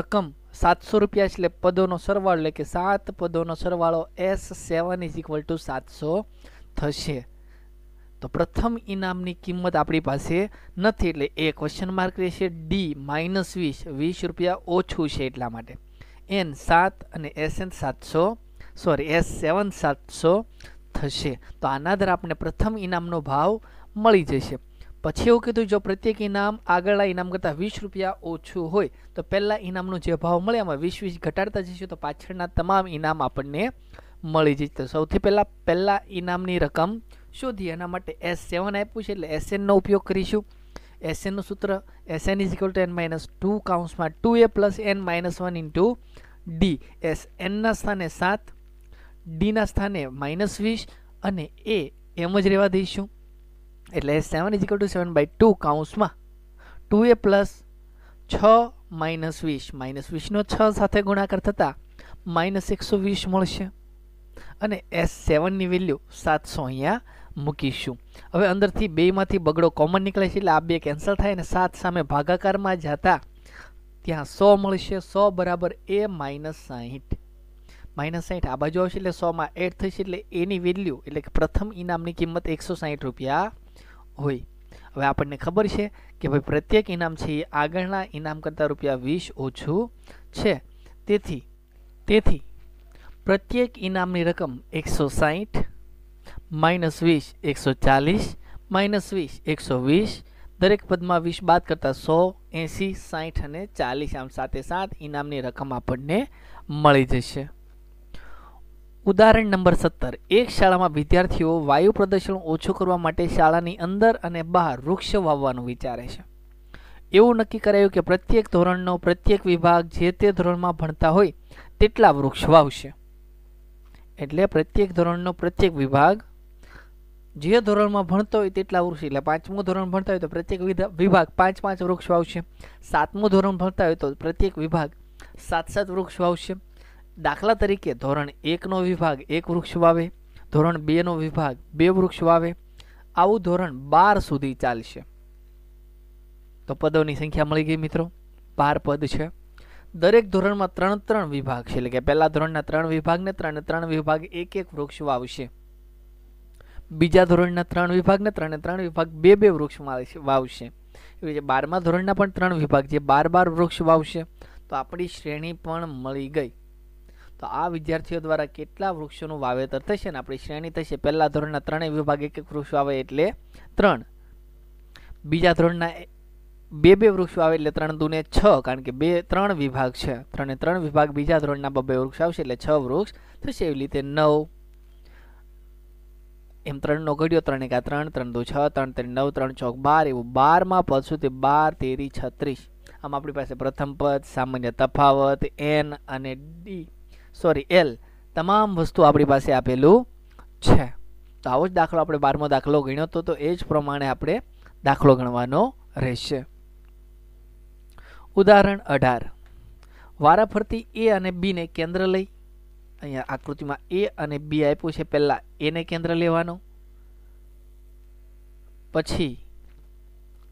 રકમ સાતસો રૂપિયા એટલે પદોનો સરવાળો એટલે કે સાત પદોનો સરવાળો S seven is equal to સાતસો થશે તો પ્રથમ ઇનામની કિંમત આપણી પાસે નથી એટલે એ ક્વેશ્ચન માર્ક રહેશે ડી માઇનસ વીસ વીસ રૂપિયા ઓછું છે એટલા માટે એન સાત અને એસ એન સાતસો સોરી એસ સેવન સાતસો થશે તો આના દ્વારા આપણે પ્રથમ ઇનામનો ભાવ મળી જશે પછી એવું કીધું જો પ્રત્યેક ઇનામ આગળના ઇનામ કરતાં વીસ રૂપિયા ઓછું હોય તો પહેલાં ઇનામનો જે ભાવ મળે એમાં વીસ વીસ ઘટાડતા જઈશું તો પાછળના તમામ ઇનામ આપણને મળી જશે તો સૌથી પહેલાં પહેલાં ઇનામની રકમ શોધી એના માટે એસ સેવન આપ્યું છે એટલે એસએનનો ઉપયોગ કરીશું એસએનનું સૂત્ર S N is equal to N minus two કાઉન્સમાં two A plus N minus one into D S એનના સ્થાને સાત ડીના સ્થાને માઇનસ વીસ અને એ એમ જ રહેવા દઈશું એટલે seven is equal to seven by two કાઉન્સમાં ટુ એ પ્લસ છ માઇનસ વીસ માઇનસ વીસનો છ સાથે ગુણાકાર થતાં માઇનસ એકસો વીસ મળશે અને એસ સેવનની વેલ્યુ સાતસો અહીંયા મૂકીશું હવે અંદરથી બેમાંથી બગડો કોમન નીકળે છે એટલે આ બે કેન્સલ થાય અને સાત સામે ભાગાકારમાં જતા ત્યાં સો મળશે સો બરાબર એ માઇનસ સાહીઠ માઇનસ સાહીઠ આ બાજુ આવશે એટલે સોમાં એડ થશે એટલે એની વેલ્યુ એટલે કે પ્રથમ ઇનામની કિંમત એકસો સાહીઠ રૂપિયા હોય હવે આપણને ખબર છે કે ભાઈ પ્રત્યેક ઇનામ છે એ આગળના ઇનામ કરતાં રૂપિયા વીસ ઓછું છે તેથી તેથી પ્રત્યેક ઇનામની રકમ એકસો સાહીઠ માઇનસ વીસ એકસો ચાલીસ માઇનસ વીસ એકસો વીસ દરેક પદમાં વીસ બાદ કરતાં સો એંસી સાહીઠ અને ચાલીસ આમ સાથે સાત ઇનામની રકમ આપણને મળી જશે ઉદાહરણ નંબર સત્તર એક શાળામાં વિદ્યાર્થીઓ વાયુ પ્રદૂષણ ઓછું કરવા માટે શાળાની અંદર અને બહાર વૃક્ષ વાવવાનું વિચારે છે એવું નક્કી કરાયું કે પ્રત્યેક ધોરણનો પ્રત્યેક વિભાગ જે તે ધોરણમાં ભણતા હોય તેટલા વૃક્ષ વાવશે એટલે પ્રત્યેક ધોરણનો પ્રત્યેક વિભાગ જે ધોરણમાં ભણતો હોય તેટલા વૃક્ષ એટલે પાંચમું ધોરણ ભણતા હોય તો પ્રત્યેક વિભાગ પાંચ પાંચ વૃક્ષ વાવશે સાતમું ધોરણ ભણતા હોય તો પ્રત્યેક વિભાગ સાત સાત વૃક્ષ વાવશે દાખલા તરીકે ધોરણ એકનો વિભાગ એક વૃક્ષ વાવે ધોરણ બેનો વિભાગ બે વૃક્ષ વાવે આવું ધોરણ બાર સુધી ચાલશે તો પદોની સંખ્યા મળી ગઈ મિત્રો બાર પદ છે દરેક ધોરણમાં ત્રણ ત્રણ વિભાગ છે એટલે કે પહેલા ધોરણના ત્રણ વિભાગને ત્રણે ત્રણ વિભાગ એક એક વૃક્ષ વાવશે બીજા ધોરણના ત્રણ વિભાગને ત્રણે ત્રણ વિભાગ બે બે વૃક્ષ વાવશે એવી રીતે બારમા ધોરણના પણ ત્રણ વિભાગ જે બાર બાર વૃક્ષ વાવશે તો આપણી શ્રેણી પણ મળી ગઈ તો આ વિદ્યાર્થીઓ દ્વારા કેટલા વૃક્ષોનું વાવેતર થશે ને આપણી શ્રેણી થશે પહેલા ધોરણના ત્રણેય વિભાગ એક એક વૃક્ષ વાવે એટલે ત્રણ બીજા ધોરણના બે બે વૃક્ષો આવે એટલે ત્રણ દુને છ કારણ કે બે ત્રણ વિભાગ છે ત્રણે ત્રણ વિભાગ બીજા ધોરણના બબે વૃક્ષ આવશે એટલે છ વૃક્ષ થશે એવી રીતે નવ એમ ત્રણનો ઘડ્યો ત્રણ એકા ત્રણ ત્રણ દુ છ ત્રણ ત્રણ નવ ત્રણ ચોક બાર એવું બારમાં પદ સુધી બાર તેરી છત્રીસ આમ આપણી પાસે પ્રથમ પદ સામાન્ય તફાવત એન અને ડી સોરી એલ તમામ વસ્તુ આપણી પાસે આપેલું છે તો આવો જ દાખલો આપણે બારમો દાખલો ગણ્યો હતો તો એ જ પ્રમાણે આપણે દાખલો ગણવાનો રહેશે ઉદાહરણ અઢાર વારાફરતી એ અને બીને કેન્દ્ર લઈ અહીંયા આકૃતિમાં એ અને બી આપ્યું છે પહેલાં એને કેન્દ્ર લેવાનું પછી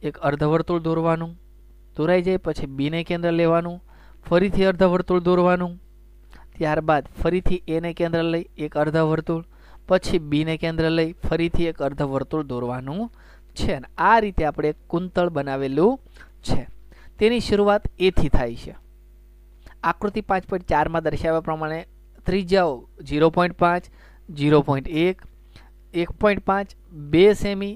એક અર્ધવર્તુળ દોરવાનું દોરાઈ જાય પછી બીને કેન્દ્ર લેવાનું ફરીથી અર્ધવર્તુળ દોરવાનું ત્યારબાદ ફરીથી એને કેન્દ્ર લઈ એક અર્ધવર્તુળ પછી બીને કેન્દ્ર લઈ ફરીથી એક અર્ધવર્તુળ દોરવાનું છે અને આ રીતે આપણે એક કુંતળ બનાવેલું છે તેની શરૂઆત એથી થાય છે આકૃતિ પાંચ પોઈન્ટ ચારમાં દર્શાવ્યા પ્રમાણે ત્રિજ્યાઓ ઝીરો પોઈન્ટ પાંચ ઝીરો પોઈન્ટ એક એક પોઈન્ટ પાંચ બે સેમી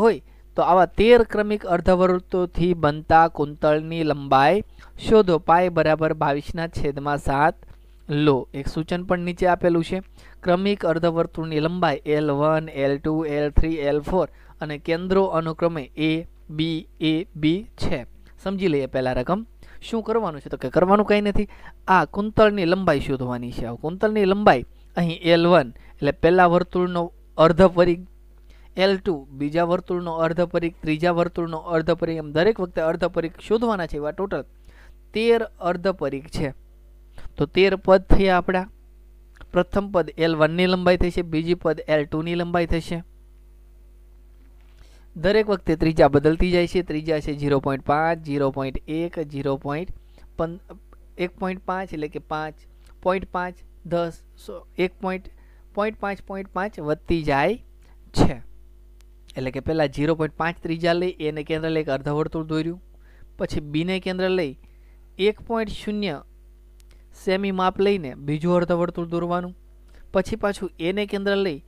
હોય તો આવા તેર ક્રમિક અર્ધવર્તુળથી બનતા કુંતળની લંબાઈ શોધો પાય બરાબર બાવીસના છેદમાં સાત લો એક સૂચન પણ નીચે આપેલું છે ક્રમિક અર્ધવર્તુળની લંબાઈ L one L two L three L four અને કેન્દ્રો અનુક્રમે એ બી એ બી છે સમજી લઈએ પહેલાં રકમ શું કરવાનું છે તો કે કરવાનું કંઈ નથી આ કુંતળની લંબાઈ શોધવાની છે કુંતળની લંબાઈ અહીં એલ વન એટલે પહેલાં વર્તુળનો અર્ધ પરિઘ એલ ટુ બીજા વર્તુળનો અર્ધ પરિક ત્રીજા વર્તુળનો અર્ધ પરિઘ એમ દરેક વખતે અર્ધ પરિઘ શોધવાના છે એવા ટોટલ તેર અર્ધ પરિક છે તો 13 પદ થા આપડા પ્રથમ પદ l1 ની લંબાઈ થશે બીજું પદ l2 ની લંબાઈ થશે દરેક વખતે ત્રિજ્યા બદલતી જાય છે ત્રિજ્યા છે 0.5 0.1 0.15 1.5 એટલે કે 5.5 10 100 1. 0.5 0.5 વધતી જાય છે એટલે કે પહેલા 0.5 ત્રિજ્યા લઈ A ને કેન્દ્ર લઈ એક અર્ધવર્તુળ દોર્યું પછી B ને કેન્દ્ર લઈ 1.0 સેમી માપ લઈને બીજું અર્ધવર્તુળ દોરવાનું પછી પાછું એને કેન્દ્ર લઈ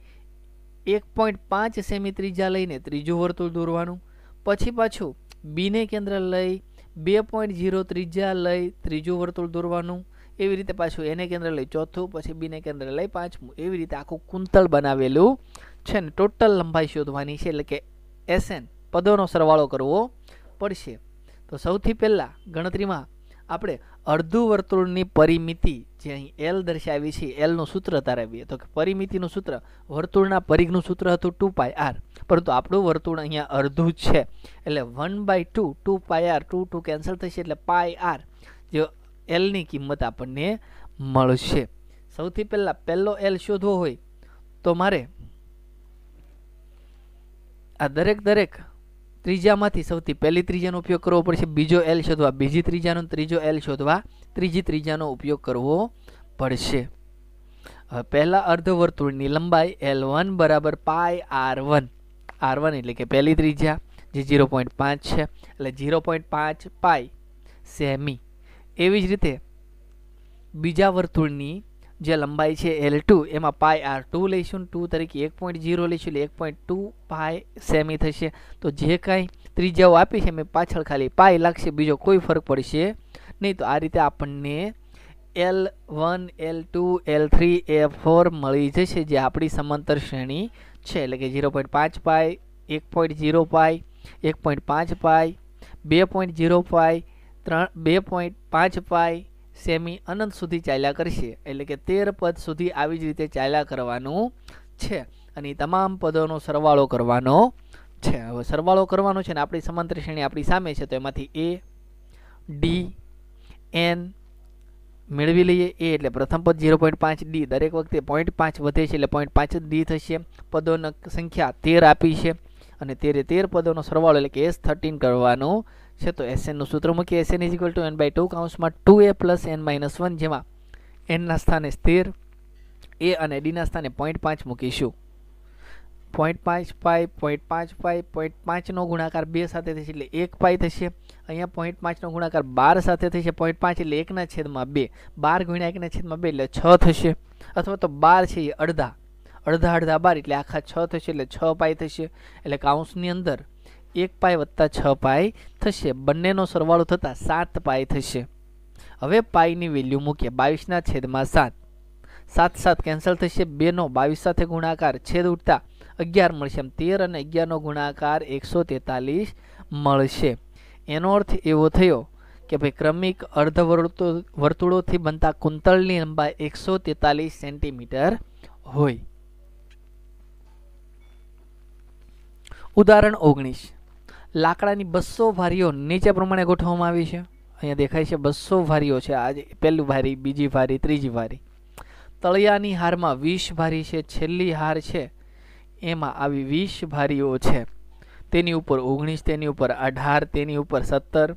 એક પોઈન્ટ પાંચ સેમી ત્રીજા લઈને ત્રીજું વર્તુળ દોરવાનું પછી પાછું બીને કેન્દ્ર લઈ બે પોઈન્ટ ઝીરો ત્રીજા લઈ ત્રીજું વર્તુળ દોરવાનું એવી રીતે પાછું એને કેન્દ્ર લઈ ચોથું પછી બીને કેન્દ્ર લઈ પાંચમું એવી રીતે આખું કુંતળ બનાવેલું છે ને ટોટલ લંબાઈ શોધવાની છે એટલે કે એસએન પદોનો સરવાળો કરવો પડશે તો સૌથી પહેલાં ગણતરીમાં આપણે અડધું વર્તુળની પરિમિતિ જે અહીં એલ દર્શાવી છે એલનું સૂત્ર તારાવીએ તો કે પરિમિતિનું સૂત્ર વર્તુળના પરિઘનું સૂત્ર હતું ટુ પાય આર પરંતુ આપણું વર્તુળ અહીંયા અડધું જ છે એટલે one by two two pi R two two cancel થશે એટલે પાય આર જે એલની કિંમત આપણને મળશે સૌથી પહેલાં પહેલો એલ શોધવો હોય તો મારે આ દરેક દરેક ત્રીજામાંથી સૌથી પહેલી ત્રીજાનો ઉપયોગ કરવો પડશે બીજો એલ શોધવા બીજી ત્રીજાનો ત્રીજો એલ શોધવા ત્રીજી ત્રીજાનો ઉપયોગ કરવો પડશે હવે પહેલા અર્ધવર્તુળની લંબાઈ એલ વન બરાબર pi R one R one એટલે કે પહેલી ત્રીજા જે ઝીરો પોઈન્ટ પાંચ છે એટલે ઝીરો પોઈન્ટ પાંચ પાય સેમી એવી જ રીતે બીજા વર્તુળની જે લંબાઈ છે એલ ટુ એમાં પાય આર ટુ લઈશું ટુ તરીકે એક પોઈન્ટ ઝીરો લઈશું એટલે એક પોઈન્ટ ટુ પાય સેમી થશે તો જે કાંઈ ત્રિજ્યાઓ આપી છે મેં પાછળ ખાલી પાય લાગશે બીજો કોઈ ફરક પડશે નહીં તો આ રીતે આપણને L one L two L three A four મળી જશે જે આપણી સમાંતર શ્રેણી છે એટલે કે ઝીરો પોઈન્ટ પાંચ પાય એક પોઈન્ટ ઝીરો પાય એક પોઈન્ટ પાંચ પાય બે પોઈન્ટ ઝીરો પાય ત્રણ બે પોઈન્ટ પાંચ પાય સેમી અનંત સુધી ચાલ્યા કરશે એટલે કે તેર પદ સુધી આવી જ રીતે ચાલ્યા કરવાનું છે અને તમામ પદોનો સરવાળો કરવાનો છે હવે સરવાળો કરવાનો છે ને આપણી સમાંતર શ્રેણી આપણી સામે છે તો એમાંથી એ ડી એન મેળવી લઈએ એ એટલે પ્રથમ પદ ઝીરો પોઈન્ટ પાંચ ડી દરેક વખતે પોઈન્ટ પાંચ વધે છે એટલે પોઈન્ટ પાંચ ડી થશે પદોની સંખ્યા તેર આપી છે અને તેરે તેર પદોનો સરવાળો એટલે કે એસ થર્ટીન કરવાનો છે તો એસએનનું સૂત્ર મૂકીએ S N is equal to N by two કાઉન્સમાં two A plus N minus one જેમાં એનના સ્થાને સ્થિર એ અને ડીના સ્થાને પોઈન્ટ પાંચ મૂકીશું પોઈન્ટ પાંચ પાય પોઈન્ટ પાંચ પાય પોઈન્ટ પાંચનો ગુણાકાર બે સાથે થશે એટલે એક પાય થશે અહીંયા પોઈન્ટ પાંચનો ગુણાકાર બાર સાથે થશે પોઈન્ટ પાંચ એટલે એકના છેદમાં બે બાર ગુણ્યા એકના છેદમાં બે એટલે છ થશે અથવા તો બાર છે એ અડધા અડધા અડધા બાર એટલે આખા છ થશે એટલે છ પાય થશે એટલે કાઉન્સની અંદર એક પાય વત્તા છ પાય થશે બંનેનો સરવાળો થતાં સાત પાય થશે હવે પાયની વેલ્યુ મૂકીએ બાવીસના છેદમાં સાત સાત સાત કેન્સલ થશે બેનો બાવીસ સાથે ગુણાકાર છેદ ઉઠતા અગિયાર મળશે એમ તેર અને અગિયારનો ગુણાકાર એકસો તેતાલીસ મળશે એનો અર્થ એવો થયો કે ભાઈ ક્રમિક અર્ધવર્તુળો વર્તુળોથી બનતા કુંતળની લંબાઈ એકસો તેતાલીસ સેન્ટીમીટર હોય ઉદાહરણ ઓગણીસ લાકડાની બસો ભારીઓ નીચે પ્રમાણે ગોઠવવામાં આવી છે અહીંયા દેખાય છે બસો ભારીઓ છે આજે પહેલું ભારી બીજી ભારી ત્રીજી ભારી તળિયાની હારમાં વીસ ભારી છે છેલ્લી હાર છે એમાં આવી વીસ ભારીઓ છે તેની ઉપર ઓગણીસ તેની ઉપર અઢાર તેની ઉપર સત્તર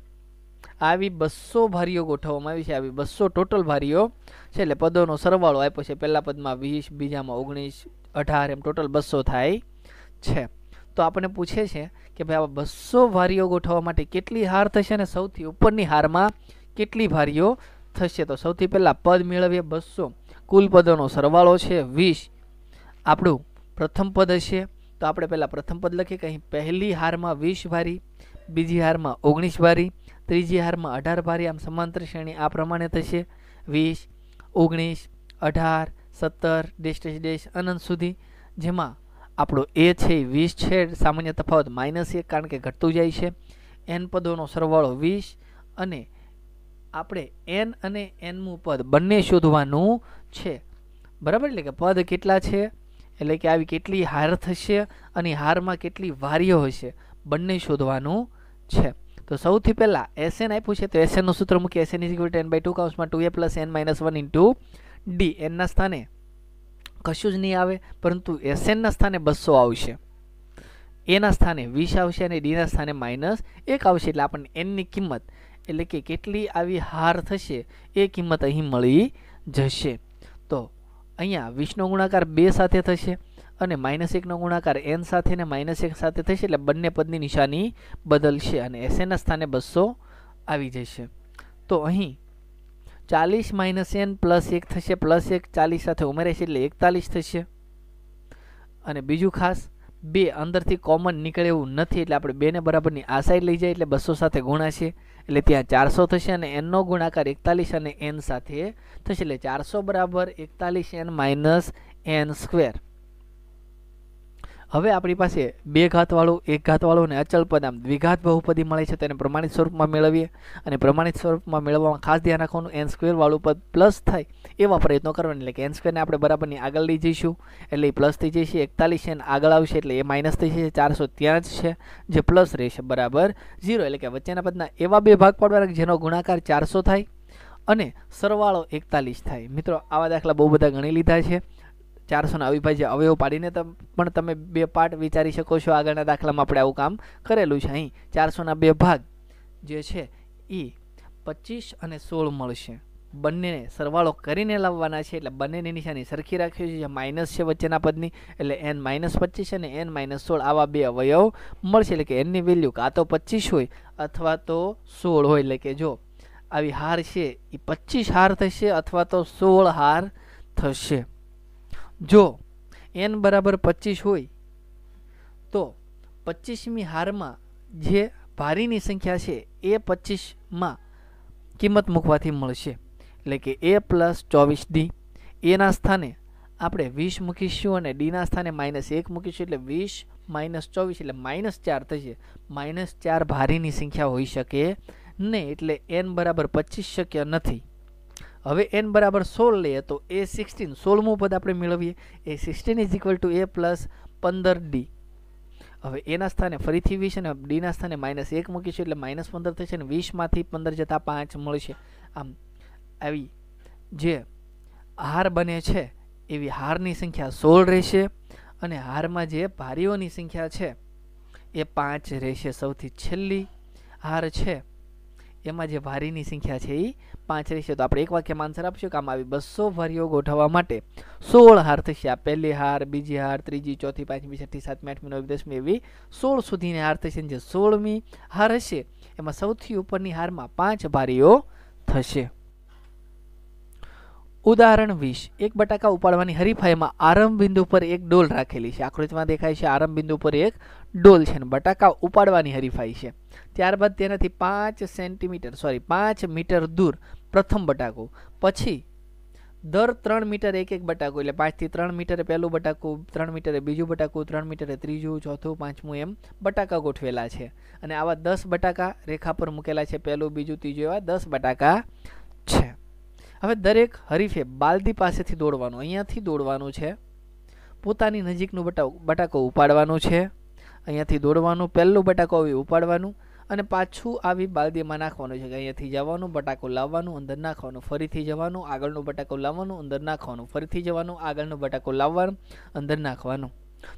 આવી બસો ભારીઓ ગોઠવવામાં આવી છે આવી બસો ટોટલ ભારીઓ છે એટલે પદોનો સરવાળો આપ્યો છે પહેલા પદમાં વીસ બીજામાં ઓગણીસ અઢાર એમ ટોટલ બસો થાય છે તો આપણને પૂછે છે કે ભાઈ આ બસો વારીઓ ગોઠવવા માટે કેટલી હાર થશે અને સૌથી ઉપરની હારમાં કેટલી વારીઓ થશે તો સૌથી પહેલાં પદ મેળવીએ બસો કુલ પદોનો સરવાળો છે વીસ આપણું પ્રથમ પદ હશે તો આપણે પહેલાં પ્રથમ પદ લખીએ કે અહીં પહેલી હારમાં વીસ વારી બીજી હારમાં ઓગણીસ વારી ત્રીજી હારમાં અઢાર વારી આમ સમાંતર શ્રેણી આ પ્રમાણે થશે વીસ ઓગણીસ અઢાર સત્તર ડેશ ડેશ ડેશ અનંત સુધી જેમાં આપણો એ છે એ વીસ છે સામાન્ય તફાવત માઇનસ એક કારણ કે ઘટતું જાય છે એન પદોનો સરવાળો વીસ અને આપણે એન અને એનમું પદ બંને શોધવાનું છે બરાબર એટલે કે પદ કેટલા છે એટલે કે આવી કેટલી હાર થશે અને હારમાં કેટલી વારીઓ હશે બંને શોધવાનું છે તો સૌથી પહેલાં એસએન આપ્યું છે તો એસએનનું સૂત્ર મૂકીએ S N is equal to N by two કાઉન્સમાં two A plus N minus one into D એનના સ્થાને કશું જ નહીં આવે પરંતુ એસએનના સ્થાને બસો આવશે એના સ્થાને વીસ આવશે અને ડીના સ્થાને માઇનસ એક આવશે એટલે આપણને એનની કિંમત એટલે કે કેટલી આવી હાર થશે એ કિંમત અહીં મળી જશે તો અહીંયા વીસનો ગુણાકાર બે સાથે થશે અને માઇનસ એકનો ગુણાકાર એન સાથે ને માઇનસ એક સાથે થશે એટલે બંને પદની નિશાની બદલશે અને એસએનના સ્થાને બસો આવી જશે તો અહીં ચાલીસ માઇનસ એન પ્લસ એક થશે પ્લસ એક ચાલીસ સાથે ઉમેરાશે એટલે એકતાલીસ થશે અને બીજું ખાસ બે અંદરથી કોમન નીકળે એવું નથી એટલે આપણે બેને બરાબરની આ સાઈડ લઈ જાય એટલે બસો સાથે ગુણાશે એટલે ત્યાં ચારસો થશે અને એનનો ગુણાકાર એકતાલીસ અને એન સાથે થશે એટલે ચારસો બરાબર એકતાલીસ એન માઇનસ એન સ્ક્વેર હવે આપણી પાસે બે ઘાતવાળું એક ઘાતવાળું અને અચલ પદ આમ દ્વિઘાત બહુપદી મળે છે તેને પ્રમાણિત સ્વરૂપમાં મેળવીએ અને પ્રમાણિત સ્વરૂપમાં મેળવવામાં ખાસ ધ્યાન રાખવાનું એન સ્ક્વેરવાળું પદ પ્લસ થાય એવા પ્રયત્નો કરવાના એટલે કે એન સ્ક્વેરને આપણે બરાબરની આગળ લઈ જઈશું એટલે એ પ્લસ થઈ જશે એકતાલીસ એન આગળ આવશે એટલે એ માઇનસ થઈ જશે ચારસો ત્યાં જ છે જે પ્લસ રહેશે બરાબર ઝીરો એટલે કે વચ્ચેના પદના એવા બે ભાગ પાડવાના જેનો ગુણાકાર ચારસો થાય અને સરવાળો એકતાલીસ થાય મિત્રો આવા દાખલા બહુ બધા ગણી લીધા છે ચારસોના અવિભાજ્ય અવયવ પાડીને પણ તમે બે પાર્ટ વિચારી શકો છો આગળના દાખલામાં આપણે આવું કામ કરેલું છે અહીં ચારસોના બે ભાગ જે છે એ પચીસ અને સોળ મળશે બંનેને સરવાળો કરીને લાવવાના છે એટલે બંનેની નિશાની સરખી રાખવી છે જે માઇનસ છે વચ્ચેના પદની એટલે એન માઇનસ પચીસ અને એન માઇનસ સોળ આવા બે અવયવ મળશે એટલે કે એનની વેલ્યુ કાં તો પચીસ હોય અથવા તો સોળ હોય એટલે કે જો આવી હાર છે એ પચીસ હાર થશે અથવા તો સોળ હાર થશે જો એન બરાબર પચીસ હોય તો પચીસમી હારમાં જે ભારીની સંખ્યા છે એ પચીસમાં કિંમત મૂકવાથી મળશે એટલે કે એ પ્લસ ચોવીસ ડી એના સ્થાને આપણે વીસ મૂકીશું અને ડીના સ્થાને માઇનસ એક મૂકીશું એટલે વીસ માઇનસ ચોવીસ એટલે માઇનસ ચાર થશે માઇનસ ચાર ભારીની સંખ્યા હોઈ શકે નહીં એટલે એન બરાબર પચીસ શક્ય નથી હવે એન બરાબર સોળ લઈએ તો એ સિક્સટીન સોળમું પદ આપણે મેળવીએ A sixteen is equal to A plus પંદર ડી હવે એના સ્થાને ફરીથી વીસ અને ડીના સ્થાને માઇનસ એક મૂકીશું એટલે માઇનસ પંદર થશે અને વીસમાંથી પંદર જતા પાંચ મળશે આમ આવી જે હાર બને છે એવી હારની સંખ્યા સોળ રહેશે અને હારમાં જે ભારીઓની સંખ્યા છે એ પાંચ રહેશે સૌથી છેલ્લી હાર છે એમાં જે ભારીની સંખ્યા છે એ પાંચ રહેશે તો આપણે એક વાક્યમાં આન્સર આપીશું કે આમાં આવી બસો વારીઓ ગોઠવવા માટે સોળ હાર થશે આ પહેલી હાર બીજી હાર ત્રીજી ચોથી પાંચમી છઠ્ઠી સાતમી આઠમી નવમી દસમી એવી સોળ સુધીની હાર થશે જે સોળમી હાર હશે એમાં સૌથી ઉપરની હારમાં પાંચ ભારીઓ થશે ઉદાહરણ વીસ એક બટાકા ઉપાડવાની હરીફાઈમાં આરંભ બિંદુ પર એક ડોલ રાખેલી છે આકૃતિમાં દેખાય છે આરંભ બિંદુ પર એક ડોલ છે અને બટાકા ઉપાડવાની હરીફાઈ છે ત્યારબાદ તેનાથી પાંચ સેન્ટીમીટર સોરી પાંચ મીટર દૂર પ્રથમ બટાકો પછી દર ત્રણ મીટર એક એક બટાકું એટલે પાંચથી ત્રણ મીટરે પહેલું બટાકું ત્રણ મીટરે બીજું બટાકું ત્રણ મીટરે ત્રીજું ચોથું પાંચમું એમ બટાકા ગોઠવેલા છે અને આવા દસ બટાકા રેખા પર મૂકેલા છે પહેલું બીજું ત્રીજું એવા દસ બટાકા છે હવે દરેક હરીફે બાલદી પાસેથી દોડવાનું અહીંયાથી દોડવાનું છે પોતાની નજીકનું બટા બટાકો ઉપાડવાનું છે અહીંયાથી દોડવાનું પહેલું બટાકો આવી ઉપાડવાનું અને પાછું આવી બાલદીમાં નાખવાનું છે કે અહીંયાથી જવાનું બટાકો લાવવાનું અંદર નાખવાનું ફરીથી જવાનું આગળનું બટાકો લાવવાનું અંદર નાખવાનું ફરીથી જવાનું આગળનું બટાકો લાવવાનું અંદર નાખવાનું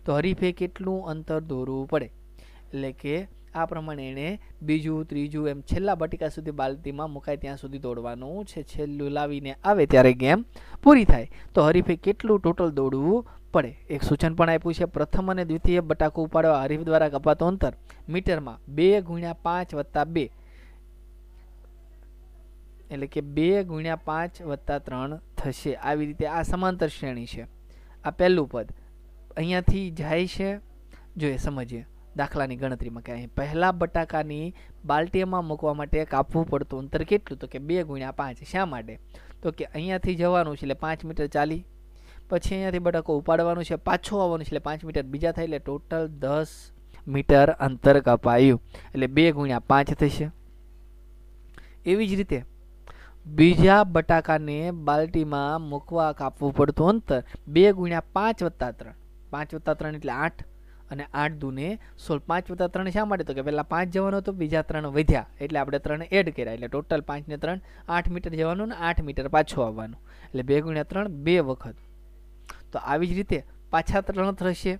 તો હરીફે કેટલું અંતર દોરવું પડે એટલે કે આ પ્રમાણે એણે બીજું ત્રીજું એમ છેલ્લા બટીકા સુધી બાલતીમાં મુકાય ત્યાં સુધી દોડવાનું છે છેલ્લું લાવીને આવે ત્યારે ગેમ પૂરી થાય તો હરીફે કેટલું ટોટલ દોડવું પડે એક સૂચન પણ આપ્યું છે પ્રથમ અને દ્વિતીય બટાકો ઉપાડવા હરીફ દ્વારા કપાતો અંતર મીટરમાં બે ગુણ્યા પાંચ વત્તા બે એટલે કે બે ગુણ્યા પાંચ વત્તા ત્રણ થશે આવી રીતે આ સમાંતર શ્રેણી છે આ પહેલું પદ અહીંયાથી જાય છે જોઈએ સમજીએ દાખલાની ગણતરીમાં કે અહીં પહેલા બટાકાની બાલટીમાં મૂકવા માટે કાપવું પડતું અંતર કેટલું તો કે બે ગુણ્યા પાંચ શા માટે તો કે અહીંયાથી જવાનું છે એટલે પાંચ મીટર ચાલી પછી અહીંયાથી બટાકો ઉપાડવાનું છે પાછો આવવાનું છે એટલે પાંચ મીટર બીજા થાય એટલે ટોટલ દસ મીટર અંતર કપાયું એટલે બે ગુણ્યા પાંચ થશે એવી જ રીતે બીજા બટાકાને બાલટીમાં મૂકવા કાપવું પડતું અંતર બે ગુણ્યા પાંચ વત્તા ત્રણ પાંચ વત્તા ત્રણ એટલે આઠ અને આઠ દૂને સોળ પાંચ વત્તા ત્રણ શા માટે તો કે પહેલાં પાંચ જવાનો હતો બીજા ત્રણ વધ્યા એટલે આપણે ત્રણ એડ કર્યા એટલે ટોટલ પાંચને ત્રણ આઠ મીટર જવાનું અને આઠ મીટર પાછું આવવાનું એટલે બે ગુણ્યા ત્રણ બે વખત તો આવી જ રીતે પાછા ત્રણ થશે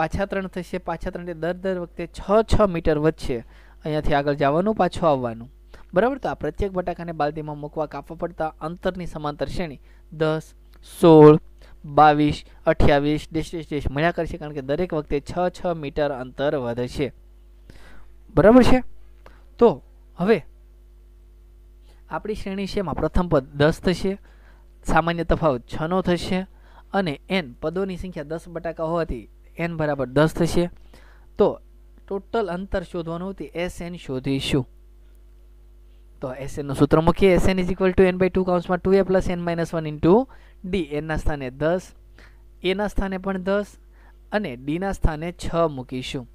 પાછા ત્રણ થશે પાછા ત્રણ દર દર વખતે છ છ મીટર વધશે અહીંયાથી આગળ જવાનું પાછું આવવાનું બરાબર તો આ પ્રત્યેક બટાકાને બાલદીમાં મૂકવા કાપવા પડતા અંતરની સમાંતર શ્રેણી દસ સોળ બાવીસ અઠ્યાવીસ ડેશ ડેશ ડેશ મળ્યા કરશે કારણ કે દરેક વખતે છ છ મીટર અંતર વધશે બરાબર છે તો હવે આપણી શ્રેણી છે એમાં પ્રથમ પદ દસ થશે સામાન્ય તફાવત છનો થશે અને એન પદોની સંખ્યા દસ બટાકા હોવાથી એન બરાબર દસ થશે તો ટોટલ અંતર શોધવાનું તે એસ એન શોધીશું તો એસ એનનું સૂત્ર મૂકીએ S N is equal to N by two કાઉન્સમાં two A plus N minus one into D એનના સ્થાને દસ એના સ્થાને પણ દસ અને ડીના સ્થાને છ મૂકીશું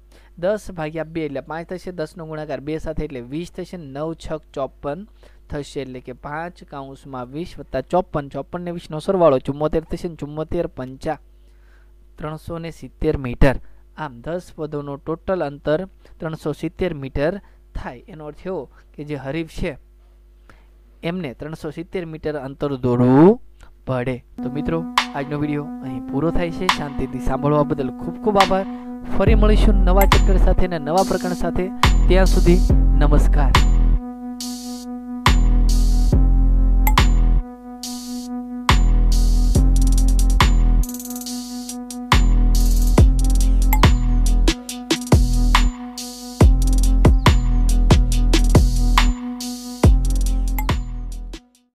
દસ ભાગ્યા બે એટલે પાંચ થશે દસનો ગુણાકાર બે સાથે એટલે વીસ થશે નવ છ ચોપન થશે એટલે કે પાંચ કાઉન્સમાં વીસ વત્તા ચોપન ચોપન ને વીસનો સરવાળો ચુમ્મોતેર થશે ને ચુમ્મોતેર પંચા ત્રણસો ને સિત્તેર મીટર આમ દસ પદોનું ટોટલ અંતર ત્રણસો સિત્તેર મીટર થાય એનો અર્થ એવો કે જે હરીફ છે એમને ત્રણસો સિત્તેર મીટર અંતર દોડવું પડે તો મિત્રો આજનો વિડીયો અહીં પૂરો થાય છે શાંતિથી સાંભળવા બદલ ખૂબ ખૂબ આભાર ફરી મળીશું નવા ચેપ્ટર સાથે અને નવા પ્રકરણ સાથે ત્યાં સુધી નમસ્કાર